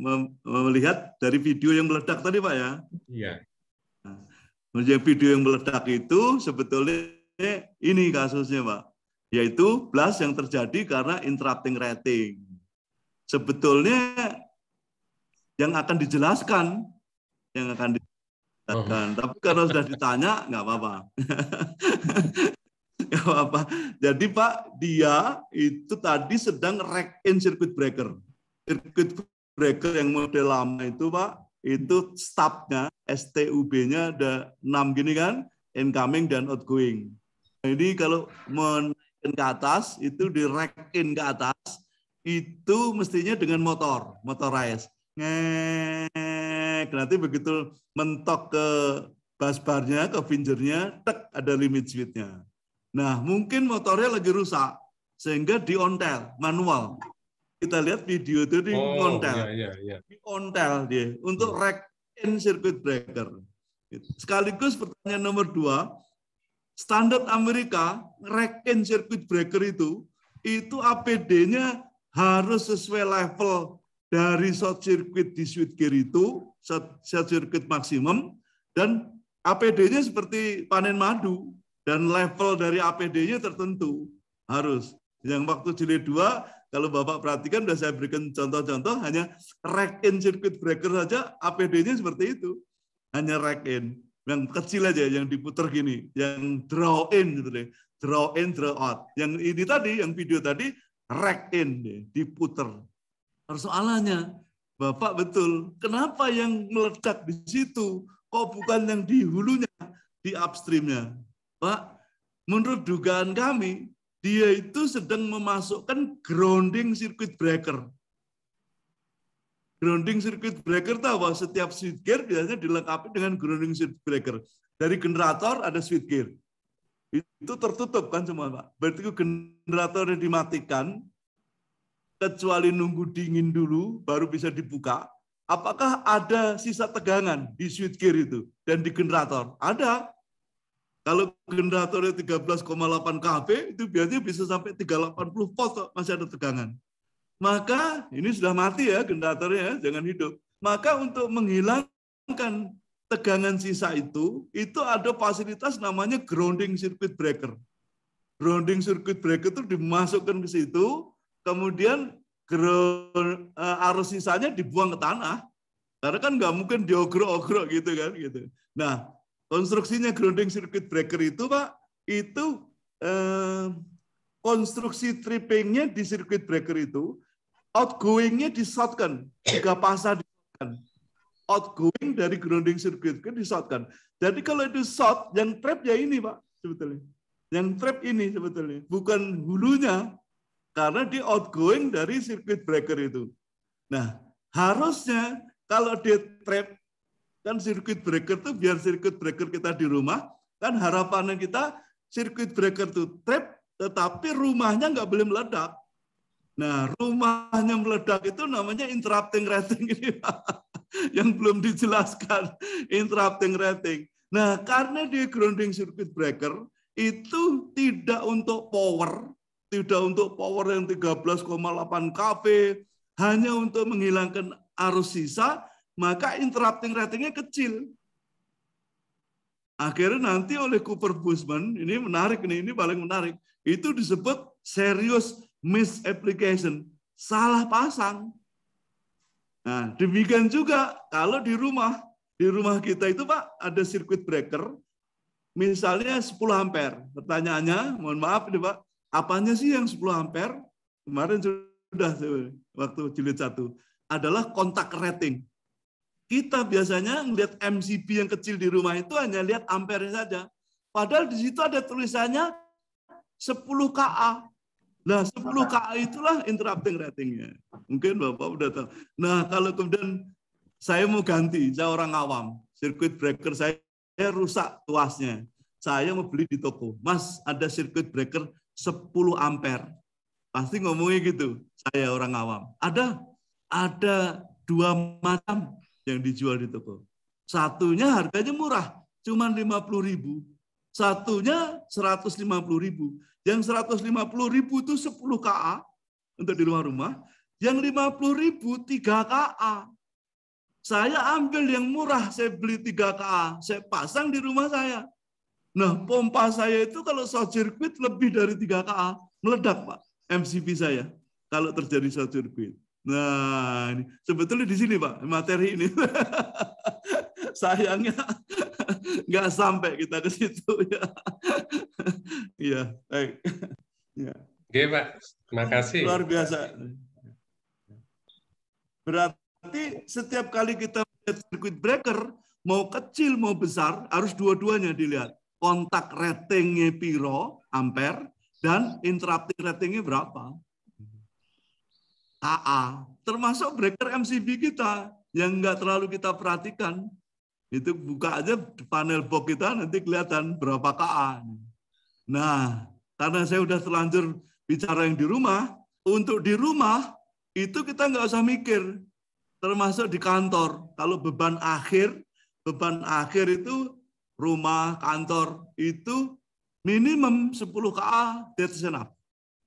melihat dari video yang meledak tadi, Pak ya. Iya. Yang video yang meledak itu sebetulnya ini kasusnya, Pak. Yaitu blast yang terjadi karena interrupting rating. Sebetulnya yang akan dijelaskan, yang akan dijelaskan. Oh. Tapi karena sudah ditanya, nggak apa-apa. nggak apa-apa. Jadi Pak, dia itu tadi sedang rack in circuit breaker. Circuit breaker yang model lama itu Pak, itu stubnya, STUB-nya ada enam gini kan, incoming dan outgoing. Jadi kalau menaikkan ke atas, itu direkin ke atas, itu mestinya dengan motor, motorized. Ngek, nanti begitu mentok ke barnya, ke fingernya, tek, ada limit speednya. Nah, mungkin motornya lagi rusak, sehingga di ontel, manual kita lihat video itu di oh, ontel, yeah, yeah, yeah. di ontel dia untuk hmm. rack in circuit breaker. Gitu. Sekaligus pertanyaan nomor dua, standar Amerika rack in circuit breaker itu itu APD-nya harus sesuai level dari short circuit di switch gear itu, short circuit maksimum, dan APD-nya seperti panen madu, dan level dari APD-nya tertentu harus. Yang waktu jilid dua kalau Bapak perhatikan, sudah saya berikan contoh-contoh, hanya rack in circuit breaker saja, APD-nya seperti itu. Hanya rack in. Yang kecil aja, yang diputar gini. Yang draw in, gitu deh. Draw in, draw out. Yang ini tadi, yang video tadi, rack in, deh. diputer. Persoalannya, Bapak betul, kenapa yang meledak di situ? Kok bukan yang di hulunya, di upstreamnya? Pak, menurut dugaan kami, dia itu sedang memasukkan grounding circuit breaker. Grounding circuit breaker tahu bahwa setiap switch gear biasanya dilengkapi dengan grounding circuit breaker. Dari generator ada switch gear. Itu tertutup kan semua Pak. Berarti generatornya dimatikan, kecuali nunggu dingin dulu baru bisa dibuka. Apakah ada sisa tegangan di switch gear itu dan di generator? Ada. Kalau generatornya 13,8 kV itu biasanya bisa sampai 380 volt masih ada tegangan. Maka ini sudah mati ya generatornya, ya, jangan hidup. Maka untuk menghilangkan tegangan sisa itu, itu ada fasilitas namanya grounding circuit breaker. Grounding circuit breaker itu dimasukkan ke situ, kemudian eh, arus sisanya dibuang ke tanah. Karena kan nggak mungkin diogro-ogro gitu kan gitu. Nah, Konstruksinya grounding circuit breaker itu, Pak, itu eh, konstruksi trippingnya di circuit breaker itu, outgoingnya di shotgun, tiga pasar di shotgun. Outgoing dari grounding circuit ke di shotgun. Jadi kalau itu shot, yang trap ya ini, Pak, sebetulnya. Yang trap ini sebetulnya, bukan hulunya, karena di outgoing dari circuit breaker itu. Nah, harusnya kalau dia trap Kan sirkuit breaker tuh biar sirkuit breaker kita di rumah, kan harapannya kita sirkuit breaker tuh trip, tetapi rumahnya nggak boleh meledak. Nah, rumahnya meledak itu namanya interrupting rating ini, yang belum dijelaskan interrupting rating. Nah, karena di grounding sirkuit breaker itu tidak untuk power, tidak untuk power yang 13,8 kV, hanya untuk menghilangkan arus sisa maka interrupting ratingnya kecil. Akhirnya nanti oleh Cooper Busman ini menarik nih, ini paling menarik, itu disebut serious misapplication, salah pasang. Nah, demikian juga kalau di rumah, di rumah kita itu Pak ada circuit breaker, misalnya 10 ampere. Pertanyaannya, mohon maaf nih Pak, apanya sih yang 10 ampere? Kemarin sudah waktu jilid satu adalah kontak rating. Kita biasanya melihat MCB yang kecil di rumah itu hanya lihat ampere saja. Padahal di situ ada tulisannya 10 KA. Nah, 10 KA itulah interrupting ratingnya. Mungkin Bapak sudah tahu. Nah, kalau kemudian saya mau ganti, saya orang awam. Circuit breaker saya rusak tuasnya. Saya mau beli di toko. Mas, ada circuit breaker 10 ampere. Pasti ngomongnya gitu. Saya orang awam. Ada ada dua macam yang dijual di toko. Satunya harganya murah, cuma puluh ribu. Satunya puluh ribu. Yang puluh ribu itu 10 KA untuk di luar rumah. Yang puluh ribu 3 KA. Saya ambil yang murah, saya beli 3 KA. Saya pasang di rumah saya. Nah, pompa saya itu kalau short circuit lebih dari 3 KA. Meledak, Pak. MCB saya. Kalau terjadi short circuit. Nah, ini sebetulnya di sini Pak, materi ini. Sayangnya nggak sampai kita ke situ ya. Iya, baik. Ya. Oke Pak, terima kasih. Luar biasa. Berarti setiap kali kita lihat circuit breaker, mau kecil mau besar, harus dua-duanya dilihat. Kontak ratingnya piro, ampere, dan interrupting ratingnya berapa. AA, termasuk breaker MCB kita yang nggak terlalu kita perhatikan. Itu buka aja panel box kita nanti kelihatan berapa KA. Nah, karena saya udah terlanjur bicara yang di rumah, untuk di rumah itu kita nggak usah mikir, termasuk di kantor. Kalau beban akhir, beban akhir itu rumah, kantor, itu minimum 10 KA, that's enough.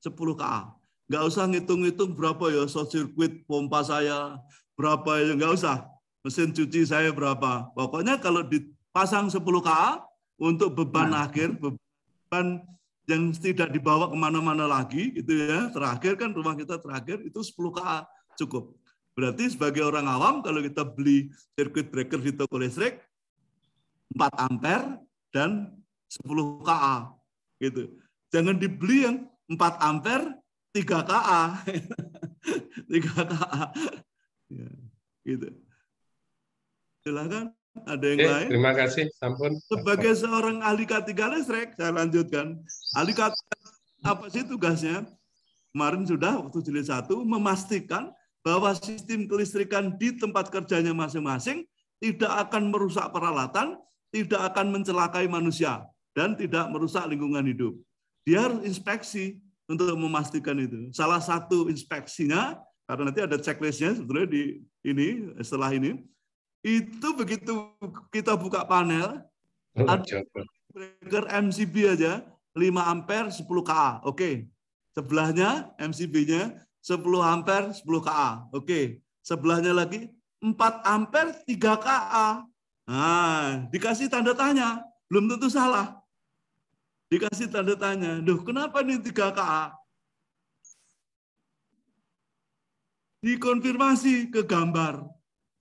10 KA nggak usah ngitung-ngitung berapa ya short circuit pompa saya, berapa ya nggak usah. Mesin cuci saya berapa. Pokoknya kalau dipasang 10 KA untuk beban nah. akhir, beban yang tidak dibawa kemana-mana lagi gitu ya. Terakhir kan rumah kita terakhir itu 10 KA cukup. Berarti sebagai orang awam kalau kita beli circuit breaker di toko listrik 4 ampere dan 10 KA gitu. Jangan dibeli yang 4 ampere tiga KA. tiga KA. Ya, gitu. Silakan ada yang Oke, lain? Terima kasih, sampun. Sebagai seorang ahli K3 listrik, saya lanjutkan. Ahli K3 apa sih tugasnya? Kemarin sudah waktu jilid satu memastikan bahwa sistem kelistrikan di tempat kerjanya masing-masing tidak akan merusak peralatan, tidak akan mencelakai manusia, dan tidak merusak lingkungan hidup. Dia harus inspeksi untuk memastikan itu. Salah satu inspeksinya karena nanti ada checklistnya sebetulnya di ini setelah ini itu begitu kita buka panel oh, ada breaker MCB aja 5 ampere 10 ka oke okay. sebelahnya MCB-nya 10 ampere 10 ka oke okay. sebelahnya lagi 4 ampere 3 ka nah dikasih tanda tanya belum tentu salah dikasih tanda tanya. Duh, kenapa ini 3KA? Dikonfirmasi ke gambar.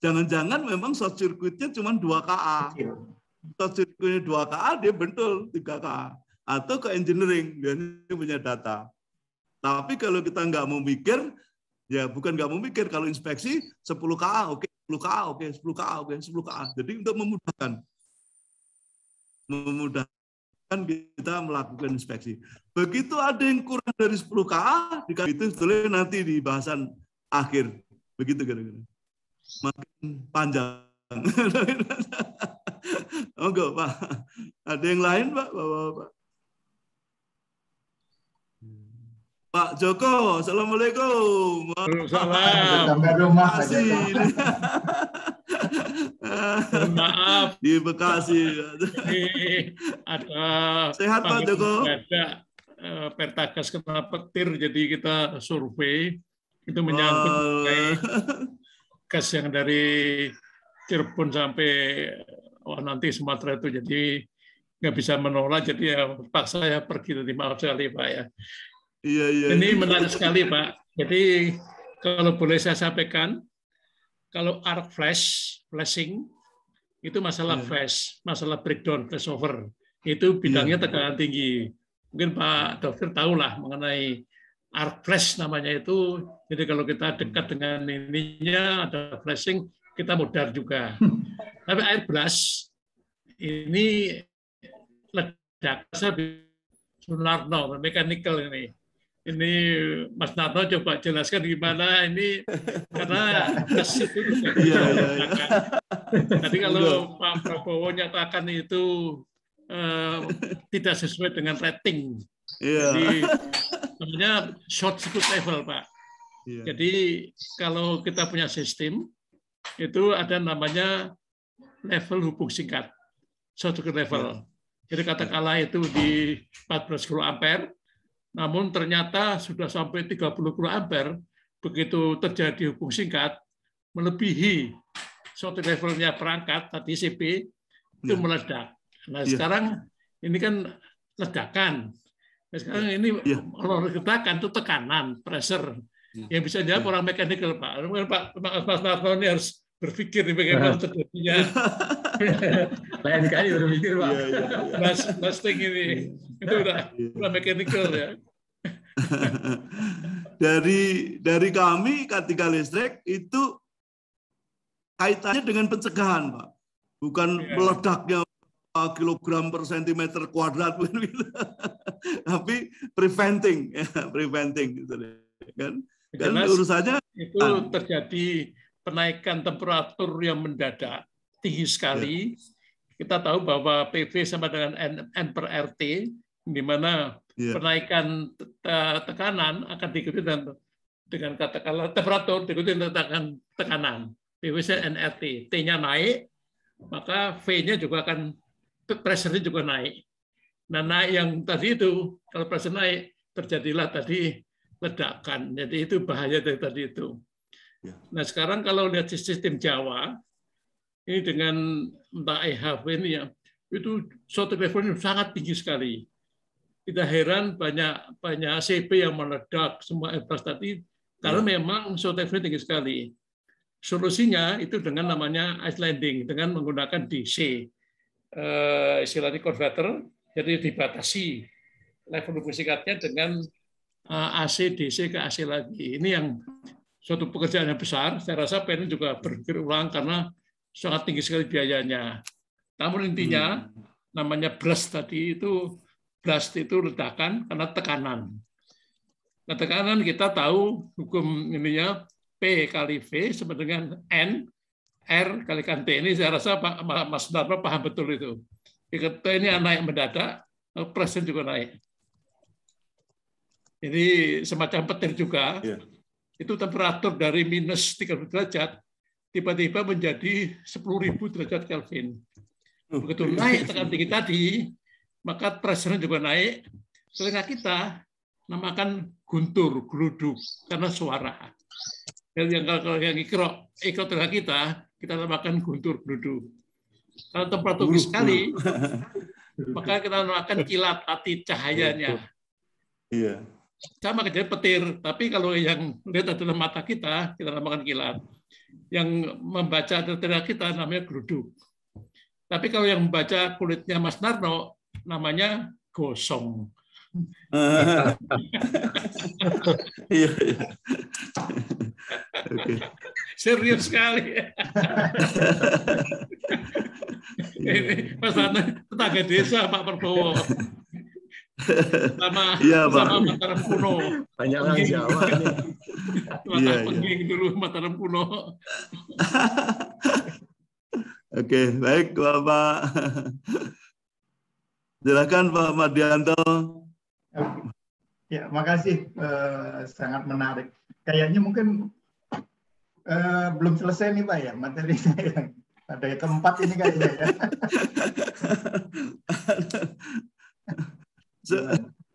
Jangan-jangan memang short circuitnya cuma 2KA. Short circuitnya 2KA, dia bentul 3KA. Atau ke engineering, dia punya data. Tapi kalau kita nggak mau mikir, ya bukan nggak mau mikir, kalau inspeksi 10KA, oke, okay. 10KA, oke, okay. 10KA, oke, okay. 10KA. Jadi untuk memudahkan. Memudahkan kan kita melakukan inspeksi. Begitu ada yang kurang dari 10 KA, itu sebetulnya nanti di bahasan akhir. Begitu kira-kira. Makin panjang. Monggo Pak. Ada yang lain Pak, Bapak-Bapak? Pak Joko, Assalamualaikum. Assalamualaikum. Sampai Terima kasih. Maaf. Di Bekasi. Ini ada Sehat Pak Joko. Ada eh, Pertagas kena petir, jadi kita survei. Itu menyangkut oh. gas yang dari Cirebon sampai oh, nanti Sumatera itu jadi nggak bisa menolak jadi ya paksa saya pergi tadi maaf sekali pak ya iya, iya, ini iya. menarik sekali pak jadi kalau boleh saya sampaikan kalau arc flash, flashing, itu masalah yeah. flash, masalah breakdown, flashover. Itu bidangnya tegangan iya. tekanan tinggi. Mungkin Pak Dokter tahu lah mengenai arc flash namanya itu. Jadi kalau kita dekat dengan ininya ada flashing, kita mudar juga. Tapi air blast ini ledak saya Sunarno, mekanikal ini ini Mas Nato coba jelaskan gimana ini karena kes itu iya, iya, Tadi iya. kalau Pak Prabowo nyatakan itu uh, tidak sesuai dengan rating. Iya. Jadi namanya short circuit level, Pak. Iya. Jadi kalau kita punya sistem itu ada namanya level hubung singkat, short circuit level. Iya. Jadi katakanlah iya. itu di 14 kilo ampere, namun ternyata sudah sampai 30 kilo ampere, begitu terjadi hubung singkat, melebihi suatu levelnya perangkat, tadi CP, itu iya. meledak. Nah ya. sekarang ini kan ledakan. Nah, sekarang ini ya. kalau ledakan itu tekanan, pressure. Ya. Yang bisa jawab ya. orang mekanikal, Pak. Mungkin Pak, mas Pak, ini harus berpikir di bagaimana nah. terjadinya. Lain kali berpikir, Pak. Ya, ya, ya. Mas, mas ini. Iya itu udah udah mechanical ya. dari dari kami ketika listrik itu kaitannya dengan pencegahan, Pak. Bukan yeah. meledaknya eh, kilogram per sentimeter kuadrat Tapi preventing, ya, preventing gitu kan. Ya, Dan Jelas, urusannya itu kan. terjadi penaikan temperatur yang mendadak tinggi sekali. Yeah. Kita tahu bahwa PV sama dengan N, N per RT di mana yeah. penaikan tekanan akan diikuti dengan, dengan katakanlah temperatur diikuti dengan tekanan PVC NRT, RT. T-nya naik, maka V-nya juga akan pressure-nya juga naik. Nah, naik yang tadi itu kalau pressure naik terjadilah tadi ledakan. Jadi itu bahaya dari tadi itu. yeah. Nah, sekarang kalau lihat sistem Jawa ini dengan Mbak EHV ini ya, itu suatu waveform sangat tinggi sekali. Tidak heran banyak banyak ACP yang meledak semua airblast tadi karena hmm. memang shortage tinggi sekali. Solusinya itu dengan namanya ice landing dengan menggunakan DC uh, eh, istilahnya converter jadi dibatasi level fisikatnya dengan eh, AC DC ke AC lagi. Ini yang suatu pekerjaan yang besar. Saya rasa PN juga berpikir ulang karena sangat tinggi sekali biayanya. Namun intinya hmm. namanya blast tadi itu blast itu ledakan karena tekanan. Nah, tekanan kita tahu hukum ininya P kali V sama dengan N, R kali kan T. Ini saya rasa Pak Mas Darma paham betul itu. T ini naik mendadak, eh, presen juga naik. Ini semacam petir juga. Yeah. Itu temperatur dari minus 30 derajat tiba-tiba menjadi 10.000 derajat Kelvin. Oh, Begitu iya. naik tekanan tinggi tadi, maka pressure juga naik. Telinga kita namakan guntur, geluduk, karena suara. Dan yang kalau yang ikro, ikro telinga kita, kita namakan guntur, geluduk. Kalau tempat tinggi sekali, maka kita namakan kilat hati cahayanya. Iya. iya. Sama kejadian petir, tapi kalau yang lihat adalah mata kita, kita namakan kilat. Yang membaca telinga kita namanya geluduk. Tapi kalau yang membaca kulitnya Mas Narno, namanya gosong. Iya, iya. Serius sekali. Iya. Ini Mas Tante, tetangga desa Pak Prabowo. Sama, iya, Pak. sama Mataram Kuno. Banyak orang Jawa. Kan ya. Iya, iya. dulu Mataram Kuno. Oke, okay, baik Bapak. Silakan Pak Madianto. Ya, makasih. Eh, sangat menarik. Kayaknya mungkin eh, belum selesai nih Pak ya materi saya. Ada yang keempat ini kayaknya. Ya. Se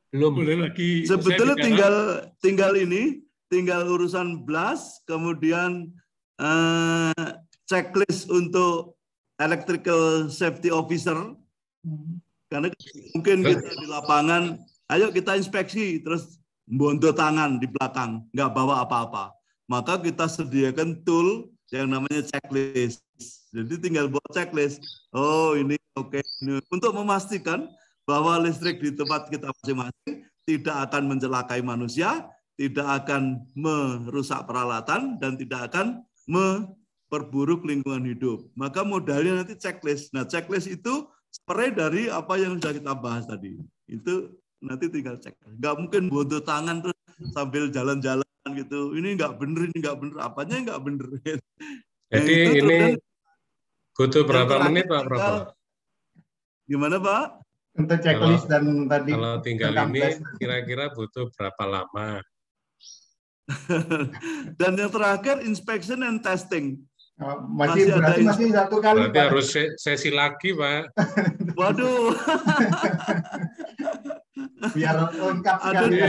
belum boleh lagi. Sebetulnya tinggal tinggal ini, tinggal urusan blast, kemudian eh, checklist untuk electrical safety officer. Hmm. Karena mungkin kita di lapangan, ayo kita inspeksi, terus bondo tangan di belakang, nggak bawa apa-apa. Maka kita sediakan tool yang namanya checklist. Jadi tinggal buat checklist. Oh ini oke. Okay. Untuk memastikan bahwa listrik di tempat kita masing-masing tidak akan mencelakai manusia, tidak akan merusak peralatan, dan tidak akan memperburuk lingkungan hidup. Maka modalnya nanti checklist. Nah checklist itu spray dari apa yang sudah kita bahas tadi. Itu nanti tinggal cek. Nggak mungkin bodoh tangan terus sambil jalan-jalan gitu. Ini nggak bener, ini nggak bener. Apanya nggak bener. Jadi nah, ini butuh berapa menit Pak Berapa? Gimana Pak? Untuk checklist kalau, dan tadi kalau tinggal ini kira-kira butuh berapa lama? dan yang terakhir inspection and testing. Oh, masih, masih berarti masih satu kali. Berarti Pak. harus sesi lagi, Pak. Waduh. Biar lengkap sekali. Ya.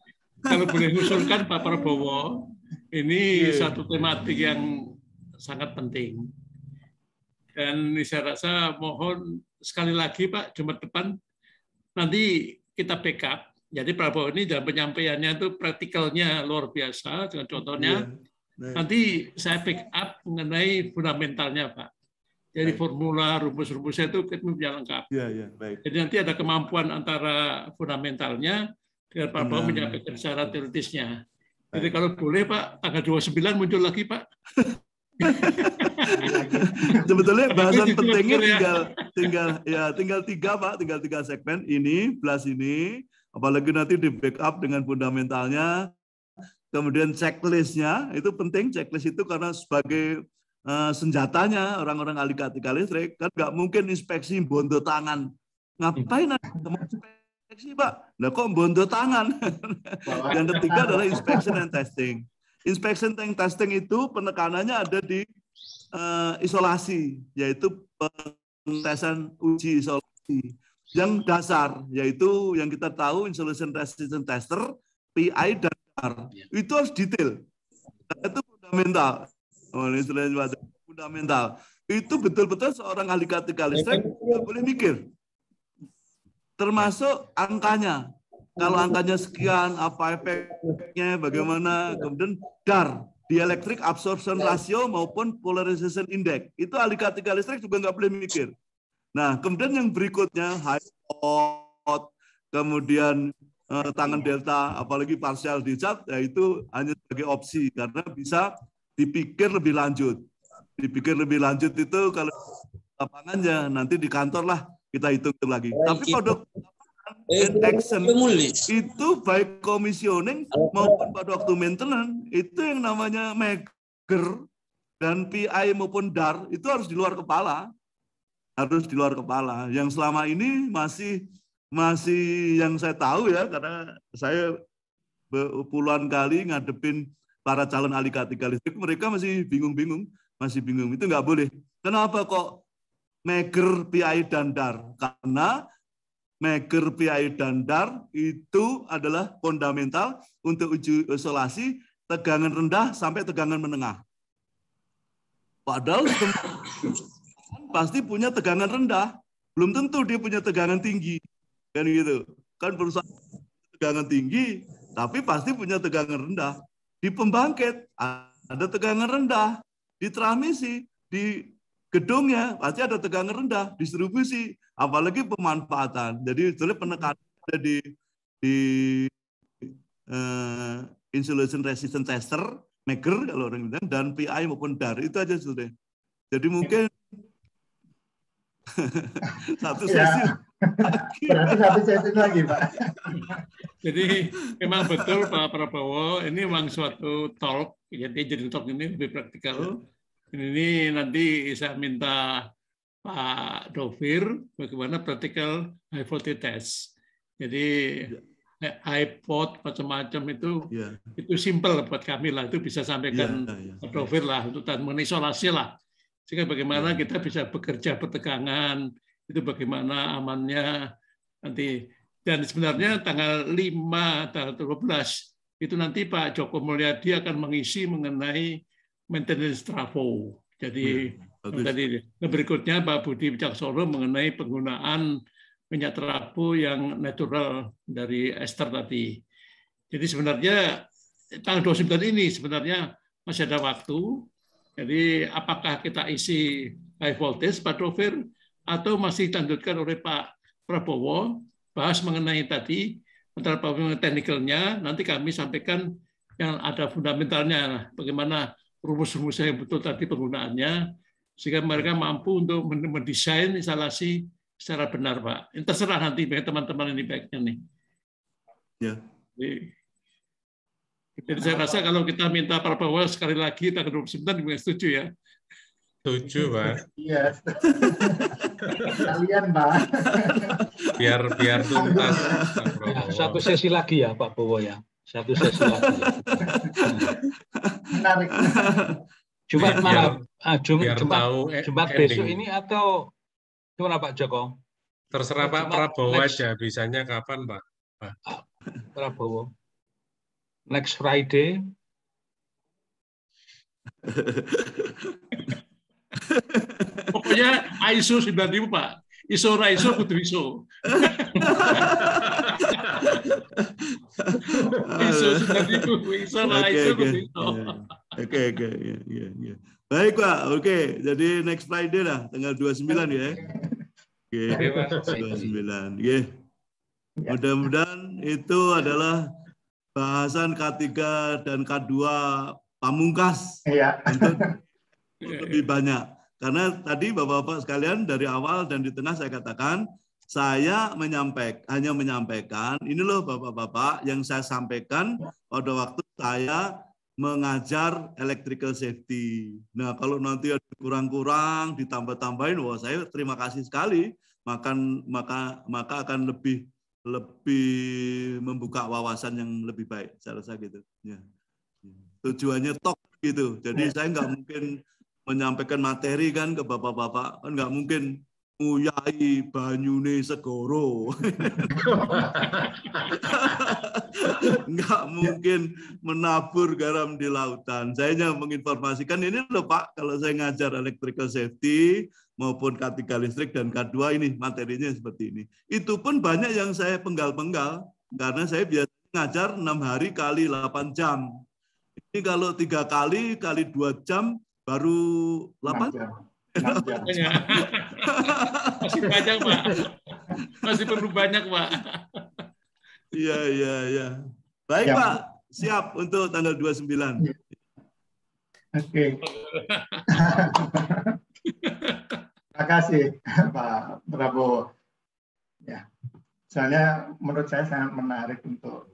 Kalau boleh usulkan Pak Prabowo, ini yeah. satu tematik yang sangat penting. Dan saya rasa mohon sekali lagi Pak, Jumat depan nanti kita backup. Jadi Prabowo ini dalam penyampaiannya itu praktikalnya luar biasa dengan contohnya yeah Nah. Nanti saya pick up mengenai fundamentalnya, Pak. Jadi baik. formula, rumus-rumusnya itu kita punya lengkap. Ya, ya, baik. Jadi nanti ada kemampuan antara fundamentalnya dengan Pak Bambang nah. menyampaikan secara teoritisnya. Baik. Jadi kalau boleh Pak, tanggal 29 muncul lagi Pak. Sebetulnya bahasan pentingnya ya. tinggal tinggal ya tinggal tiga pak, tinggal tiga segmen ini plus ini, apalagi nanti di backup dengan fundamentalnya Kemudian checklistnya itu penting checklist itu karena sebagai uh, senjatanya orang-orang ahli ketika listrik kan nggak mungkin inspeksi bondo tangan. Ngapain ada inspeksi pak? Nah kok bondo tangan? Yang ketiga adalah inspection and testing. Inspection and testing itu penekanannya ada di uh, isolasi yaitu pengetesan uji isolasi yang dasar yaitu yang kita tahu insulation resistant tester PI dan R iya. itu harus detail. dan Itu fundamental. Oh, istilahnya fundamental. Itu betul-betul seorang ahli katika listrik boleh mikir. Termasuk angkanya. Kalau angkanya sekian, apa efeknya, bagaimana. Kemudian DAR, dielectric absorption ya. ratio maupun polarization index. Itu ahli katika listrik juga nggak boleh mikir. Nah, kemudian yang berikutnya, high hot kemudian Eh, tangan iya. delta, apalagi parsial dicat, ya itu hanya sebagai opsi karena bisa dipikir lebih lanjut. Dipikir lebih lanjut itu kalau lapangannya nanti di kantor lah kita hitung lagi. Baik, Tapi produk action itu baik komisioning maupun pada waktu maintenance itu yang namanya maker dan PI maupun DAR itu harus di luar kepala. Harus di luar kepala. Yang selama ini masih masih yang saya tahu ya karena saya puluhan kali ngadepin para calon ahli katika listrik mereka masih bingung-bingung masih bingung itu nggak boleh kenapa kok Maker PI dan dar karena Maker PI dan dar itu adalah fundamental untuk uji isolasi tegangan rendah sampai tegangan menengah. Padahal pasti punya tegangan rendah, belum tentu dia punya tegangan tinggi. Kan gitu. Kan perusahaan tegangan tinggi, tapi pasti punya tegangan rendah. Di pembangkit ada tegangan rendah, di transmisi, di gedungnya pasti ada tegangan rendah, distribusi, apalagi pemanfaatan. Jadi sebetulnya penekanan ada di di uh, insulation resistant tester, maker kalau orang bilang, dan PI maupun dari itu aja sudah. Jadi mungkin satu ya. sesi. Ya. Berarti satu sesi lagi, Pak. Jadi memang betul Pak Prabowo, ini memang suatu talk, jadi ya, jadi talk ini lebih praktikal. Ini nanti saya minta Pak Dovir bagaimana praktikal high test. Jadi iPod ya. macam-macam itu yeah. itu simple buat kami lah itu bisa sampaikan yeah, yeah, yeah. Dovir lah untuk mengenai menisolasi lah sehingga bagaimana yeah. kita bisa bekerja bertegangan itu bagaimana amannya nanti. Dan sebenarnya tanggal 5, tanggal 12, itu nanti Pak Joko Mulyadi akan mengisi mengenai maintenance trafo. Jadi hmm, iya, tadi berikutnya Pak Budi Wicaksono mengenai penggunaan minyak trafo yang natural dari ester tadi. Jadi sebenarnya tanggal 29 ini sebenarnya masih ada waktu. Jadi apakah kita isi high voltage, Pak Dovir, atau masih dilanjutkan oleh Pak Prabowo bahas mengenai tadi antara teknikalnya nanti kami sampaikan yang ada fundamentalnya bagaimana rumus-rumusnya yang betul tadi penggunaannya sehingga mereka mampu untuk mendesain instalasi secara benar Pak. Ini ya, terserah nanti bagi teman-teman ini baiknya nih. Ya. Jadi, saya rasa kalau kita minta Prabowo sekali lagi tanggal 29 juga setuju ya. Tujuh, Pak. Iya. Kalian, Pak. Biar biar tuntas. Ya, satu sesi lagi ya, Pak Bowo ya. Satu sesi lagi. Menarik. Jumat malam, ah, Jum, biar Jumat, tahu eh, Jumat ending. besok ini atau gimana Pak Joko? Terserah Pak Prabowo aja, bisanya kapan Pak? Pak. Ah, Prabowo. Next Friday. Pokoknya ISO 9000 Pak. ISO ra ISO kudu ISO. ISO 9000, ISO ra ISO kudu ISO. Iya, iya. Oke oke iya, iya iya. Baik Pak, oke. Okay. Jadi next Friday lah tanggal 29 ya. Oke. Okay. 29. Oke. Yeah. Mudah-mudahan itu adalah bahasan K3 dan K2 pamungkas iya. untuk Iya, iya. lebih banyak. Karena tadi Bapak-bapak sekalian dari awal dan di tengah saya katakan saya menyampaikan hanya menyampaikan ini loh Bapak-bapak yang saya sampaikan pada waktu saya mengajar electrical safety. Nah, kalau nanti ada kurang-kurang ditambah-tambahin, wah saya terima kasih sekali. Maka maka maka akan lebih lebih membuka wawasan yang lebih baik. Saya rasa gitu. Ya. ya. Tujuannya tok gitu. Jadi ya. saya nggak mungkin menyampaikan materi kan ke bapak-bapak kan nggak mungkin nguyai banyune segoro nggak mungkin menabur garam di lautan saya hanya menginformasikan ini loh pak kalau saya ngajar electrical safety maupun k listrik dan K2 ini materinya seperti ini itu pun banyak yang saya penggal-penggal karena saya biasa ngajar enam hari kali 8 jam ini kalau tiga kali kali dua jam baru 8? jam. Masih panjang, Pak. Masih perlu banyak, Pak. Iya, iya, iya. Baik, siap. Ya. Pak. Siap untuk tanggal 29. Ya. Oke. Terima kasih, Pak Prabowo. Ya. Soalnya menurut saya sangat menarik untuk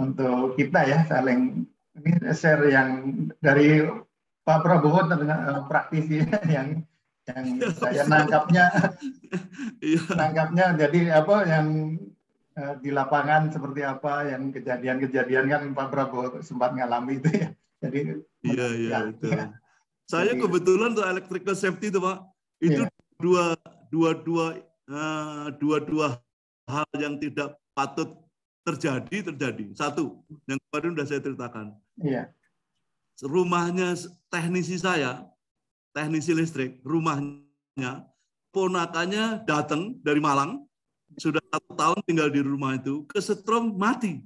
untuk kita ya saling ini share yang dari Pak Prabowo terdengar eh, praktisi ya, yang yang saya nangkapnya iya. nangkapnya jadi apa yang eh, di lapangan seperti apa yang kejadian-kejadian kan Pak Prabowo sempat ngalami itu ya jadi iya iya ya. betul ya. saya kebetulan untuk electrical safety itu Pak itu ya. dua dua dua eh, dua dua hal yang tidak patut terjadi terjadi satu yang kemarin sudah saya ceritakan iya rumahnya teknisi saya, teknisi listrik, rumahnya, ponakannya datang dari Malang, sudah satu tahun tinggal di rumah itu, kesetrum mati.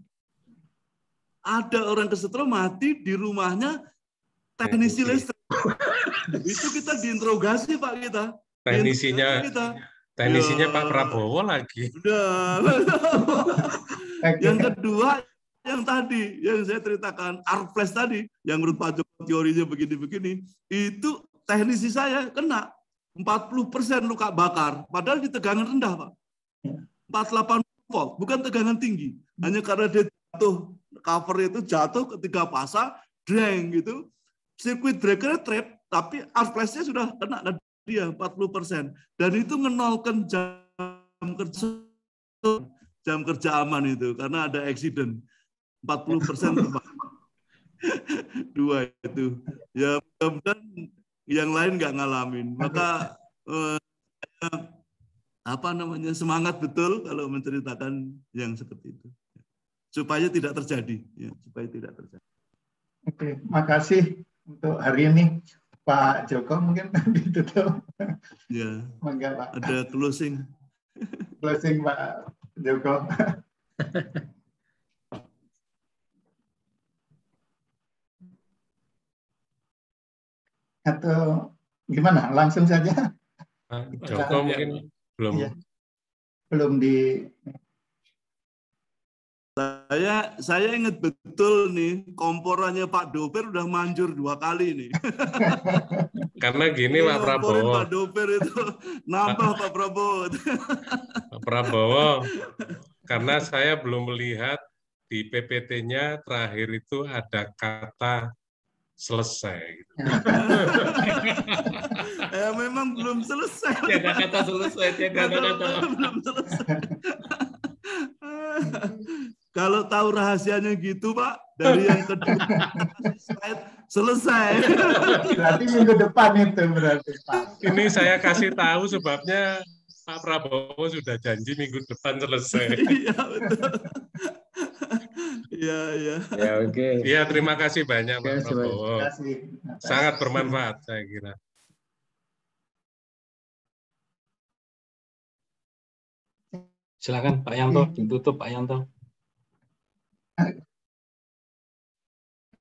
Ada orang kesetrum mati di rumahnya teknisi listrik. itu kita diinterogasi Pak kita. Teknisinya kita. Teknisinya ya. Pak Prabowo lagi. Yang kedua yang tadi yang saya ceritakan arfles tadi yang menurut Pak Joko teorinya begini-begini itu teknisi saya kena 40% luka bakar padahal di tegangan rendah Pak ya. delapan volt bukan tegangan tinggi hanya karena dia jatuh cover itu jatuh ketika pasang drain gitu sirkuit breaker trap tapi arflesnya sudah kena dia 40% dan itu menolkan jam kerja jam kerja aman itu karena ada accident 40 persen dua itu ya mudah-mudahan yang lain nggak ngalamin maka eh, apa namanya semangat betul kalau menceritakan yang seperti itu supaya tidak terjadi ya, supaya tidak terjadi oke makasih untuk hari ini Pak Joko mungkin ditutup ya Mangga, Pak. ada closing closing Pak Joko atau gimana? Langsung saja. Joko mungkin belum. Ya. Belum di saya saya ingat betul nih komporannya Pak Doper udah manjur dua kali nih. Karena gini iya, Pak Prabowo. Pak Doper itu nambah Pak Prabowo. Pak Prabowo. Karena saya belum melihat di PPT-nya terakhir itu ada kata selesai. Gitu. Ya. ya, memang belum selesai. tidak kata selesai, tidak kata, kata belum selesai. Kalau tahu rahasianya gitu, Pak, dari yang kedua selesai. Berarti minggu depan itu berarti, Pak. Ini saya kasih tahu sebabnya Pak Prabowo sudah janji minggu depan selesai. Iya, betul. Iya, iya. Ya, oke. Okay. Iya, terima kasih banyak Pak Prabowo. Terima kasih. Sangat bermanfaat saya kira. Silakan Pak Yanto, ditutup Pak Yanto.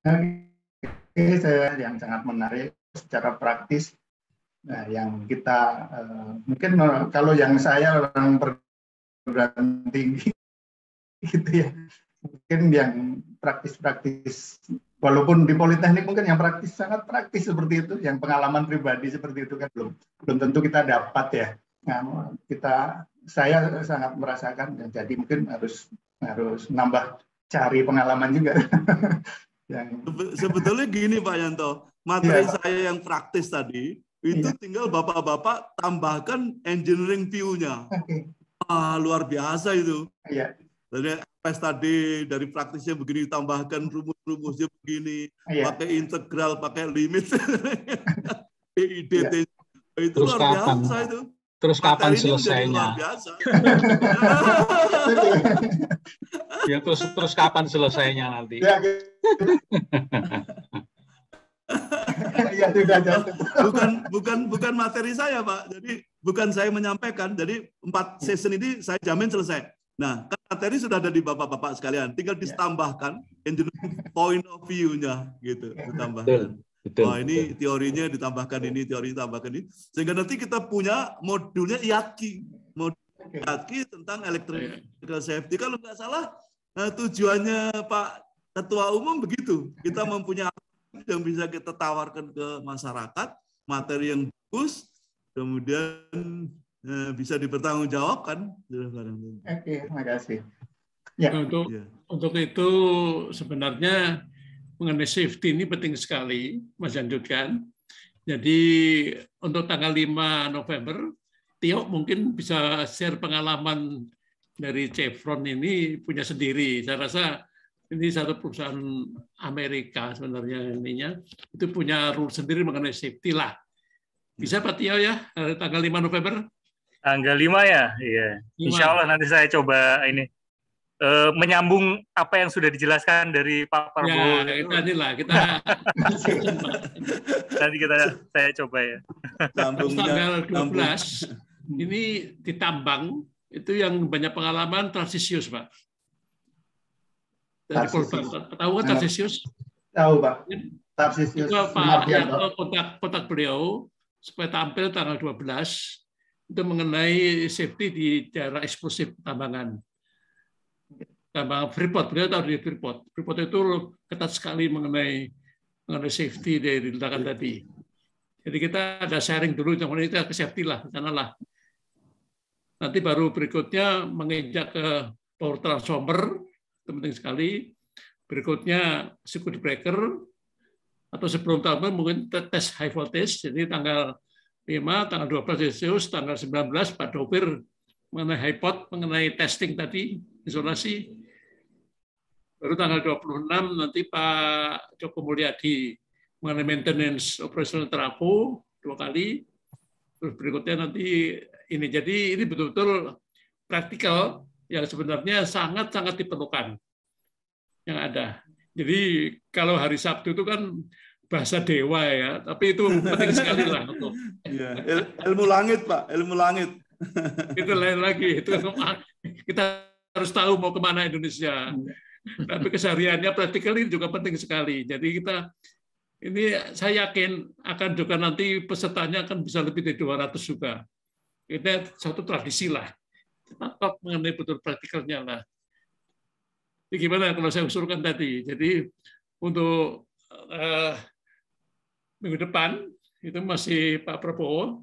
Oke, saya yang sangat menarik secara praktis nah, yang kita uh, mungkin kalau yang saya orang perguruan tinggi gitu ya mungkin yang praktis-praktis walaupun di politeknik mungkin yang praktis sangat praktis seperti itu yang pengalaman pribadi seperti itu kan belum belum tentu kita dapat ya nah, kita saya sangat merasakan dan jadi mungkin harus harus nambah cari pengalaman juga yang... sebetulnya gini Pak Yanto materi ya. saya yang praktis tadi itu ya. tinggal bapak-bapak tambahkan engineering view-nya okay. ah luar biasa itu ya dari FPS tadi, dari praktisnya begini, tambahkan rumus-rumusnya begini, yeah. pakai integral, pakai limit, Yeah. Iya. Itu Terus luar kapan? biasa itu. Terus kapan selesainya? ya terus terus kapan selesainya nanti? Ya, ya tidak jatuh. Bukan bukan bukan materi saya, Pak. Jadi bukan saya menyampaikan. Jadi empat season ini saya jamin selesai. Nah, kan materi sudah ada di bapak-bapak sekalian, tinggal ya. ditambahkan engineering point of view-nya gitu, ditambahkan. Betul. Wah, ini betul. teorinya ditambahkan betul. ini, teori ditambahkan ini. Sehingga nanti kita punya modulnya yaki, Modul yaki tentang elektrik safety. Kalau nggak salah, nah, tujuannya Pak Ketua Umum begitu. Kita mempunyai yang bisa kita tawarkan ke masyarakat, materi yang bagus, kemudian Eh, bisa dipertanggungjawabkan. Oke, okay, kasih. Ya. Nah, untuk ya. untuk itu sebenarnya mengenai safety ini penting sekali, Mas Janjutkan. Jadi untuk tanggal 5 November, Tio mungkin bisa share pengalaman dari Chevron ini punya sendiri. Saya rasa ini satu perusahaan Amerika sebenarnya ininya itu punya rule sendiri mengenai safety lah. Bisa Pak Tio ya eh, tanggal 5 November? Tanggal 5 ya? Iya. Lima. Insya Allah nanti saya coba ini e, menyambung apa yang sudah dijelaskan dari Pak Prabowo. Ya, itu tadi lah kita. nanti kita saya coba ya. Terus tanggal 12 belas ini ditambang itu yang banyak pengalaman transisius, Pak. Dari Tarsisius. Tahu kan transisius? Tahu, Pak. Kan Tarsisius. Itu Pak Haryanto kotak kontak beliau supaya tampil tanggal 12 itu mengenai safety di daerah eksklusif tambangan tambang Freeport. Beliau tahu di Freeport. Freeport itu ketat sekali mengenai mengenai safety dari ledakan iya. tadi. Jadi kita ada sharing dulu, kemudian itu ke safety lah, sana lah. Nanti baru berikutnya menginjak ke power transformer, itu penting sekali. Berikutnya circuit breaker, atau sebelum transformer mungkin tes high voltage, jadi tanggal 5 tanggal 12 Celsius, tanggal 19 Pak Dopir mengenai HIPOT, mengenai testing tadi, isolasi. Baru tanggal 26 nanti Pak Joko Mulyadi mengenai maintenance operational terapu dua kali. Terus berikutnya nanti ini. Jadi ini betul-betul praktikal yang sebenarnya sangat-sangat diperlukan yang ada. Jadi kalau hari Sabtu itu kan bahasa dewa ya, tapi itu penting sekali lah untuk ya, ilmu langit Pak, ilmu langit. itu lain lagi, itu kita harus tahu mau kemana Indonesia. Iya. Tapi kesehariannya praktikal ini juga penting sekali. Jadi kita ini saya yakin akan juga nanti pesertanya akan bisa lebih dari 200 juga. Ini satu tradisi lah. Tetap mengenai betul praktikalnya lah. Jadi gimana kalau saya usulkan tadi? Jadi untuk eh, minggu depan itu masih Pak Prabowo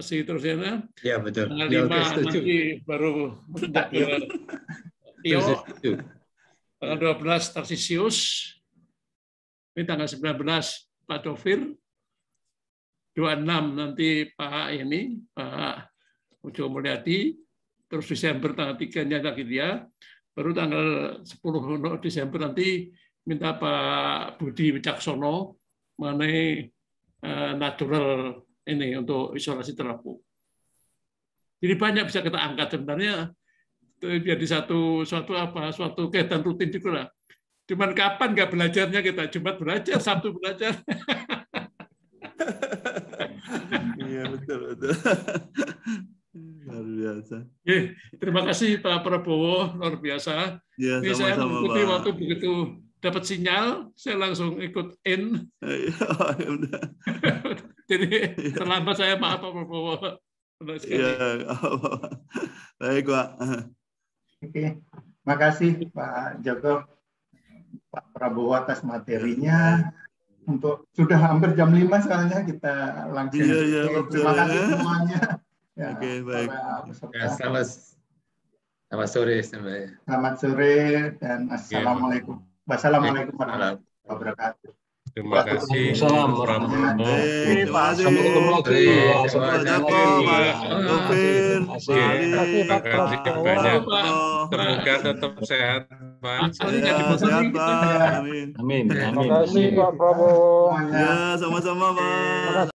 masih terus ya. Iya betul. Tanggal ya, lima masih baru mendak ke dua iya. Tanggal Tarsius Tarsisius. Ini tanggal sembilan belas Pak Dovir. enam nanti Pak ini Pak Ujo Mulyadi. Terus Desember tanggal tiga nya lagi dia. Baru tanggal sepuluh Desember nanti minta Pak Budi Wicaksono mengenai eh, natural ini untuk isolasi terapung. Jadi banyak bisa kita angkat sebenarnya jadi satu suatu apa suatu kegiatan rutin juga. lah. Cuman kapan nggak belajarnya kita? cuma belajar, Sabtu belajar. Iya betul betul. Luar biasa. terima kasih Pak Prabowo, luar biasa. Ya, Ini saya mengikuti waktu begitu dapat sinyal, saya langsung ikut in. Jadi iya. terlambat saya maaf Pak Prabowo. Iya, oh, oh. baik Pak. Oke, makasih Pak Joko, Pak Prabowo atas materinya. Untuk sudah hampir jam lima soalnya kita langsung. Iya, iya, Terima kasih semuanya. Ya, Oke, baik. Ya, selamat, selamat sore. Selamat sore dan assalamualaikum. Wassalamualaikum warahmatullahi wabarakatuh. Terima kasih. Assalamualaikum. Terima kasih banyak. Semoga tetap sehat, Pak. Sehat, Pak. Amin. Amin. Terima kasih, Pak Prabowo. Ya, sama-sama, Pak.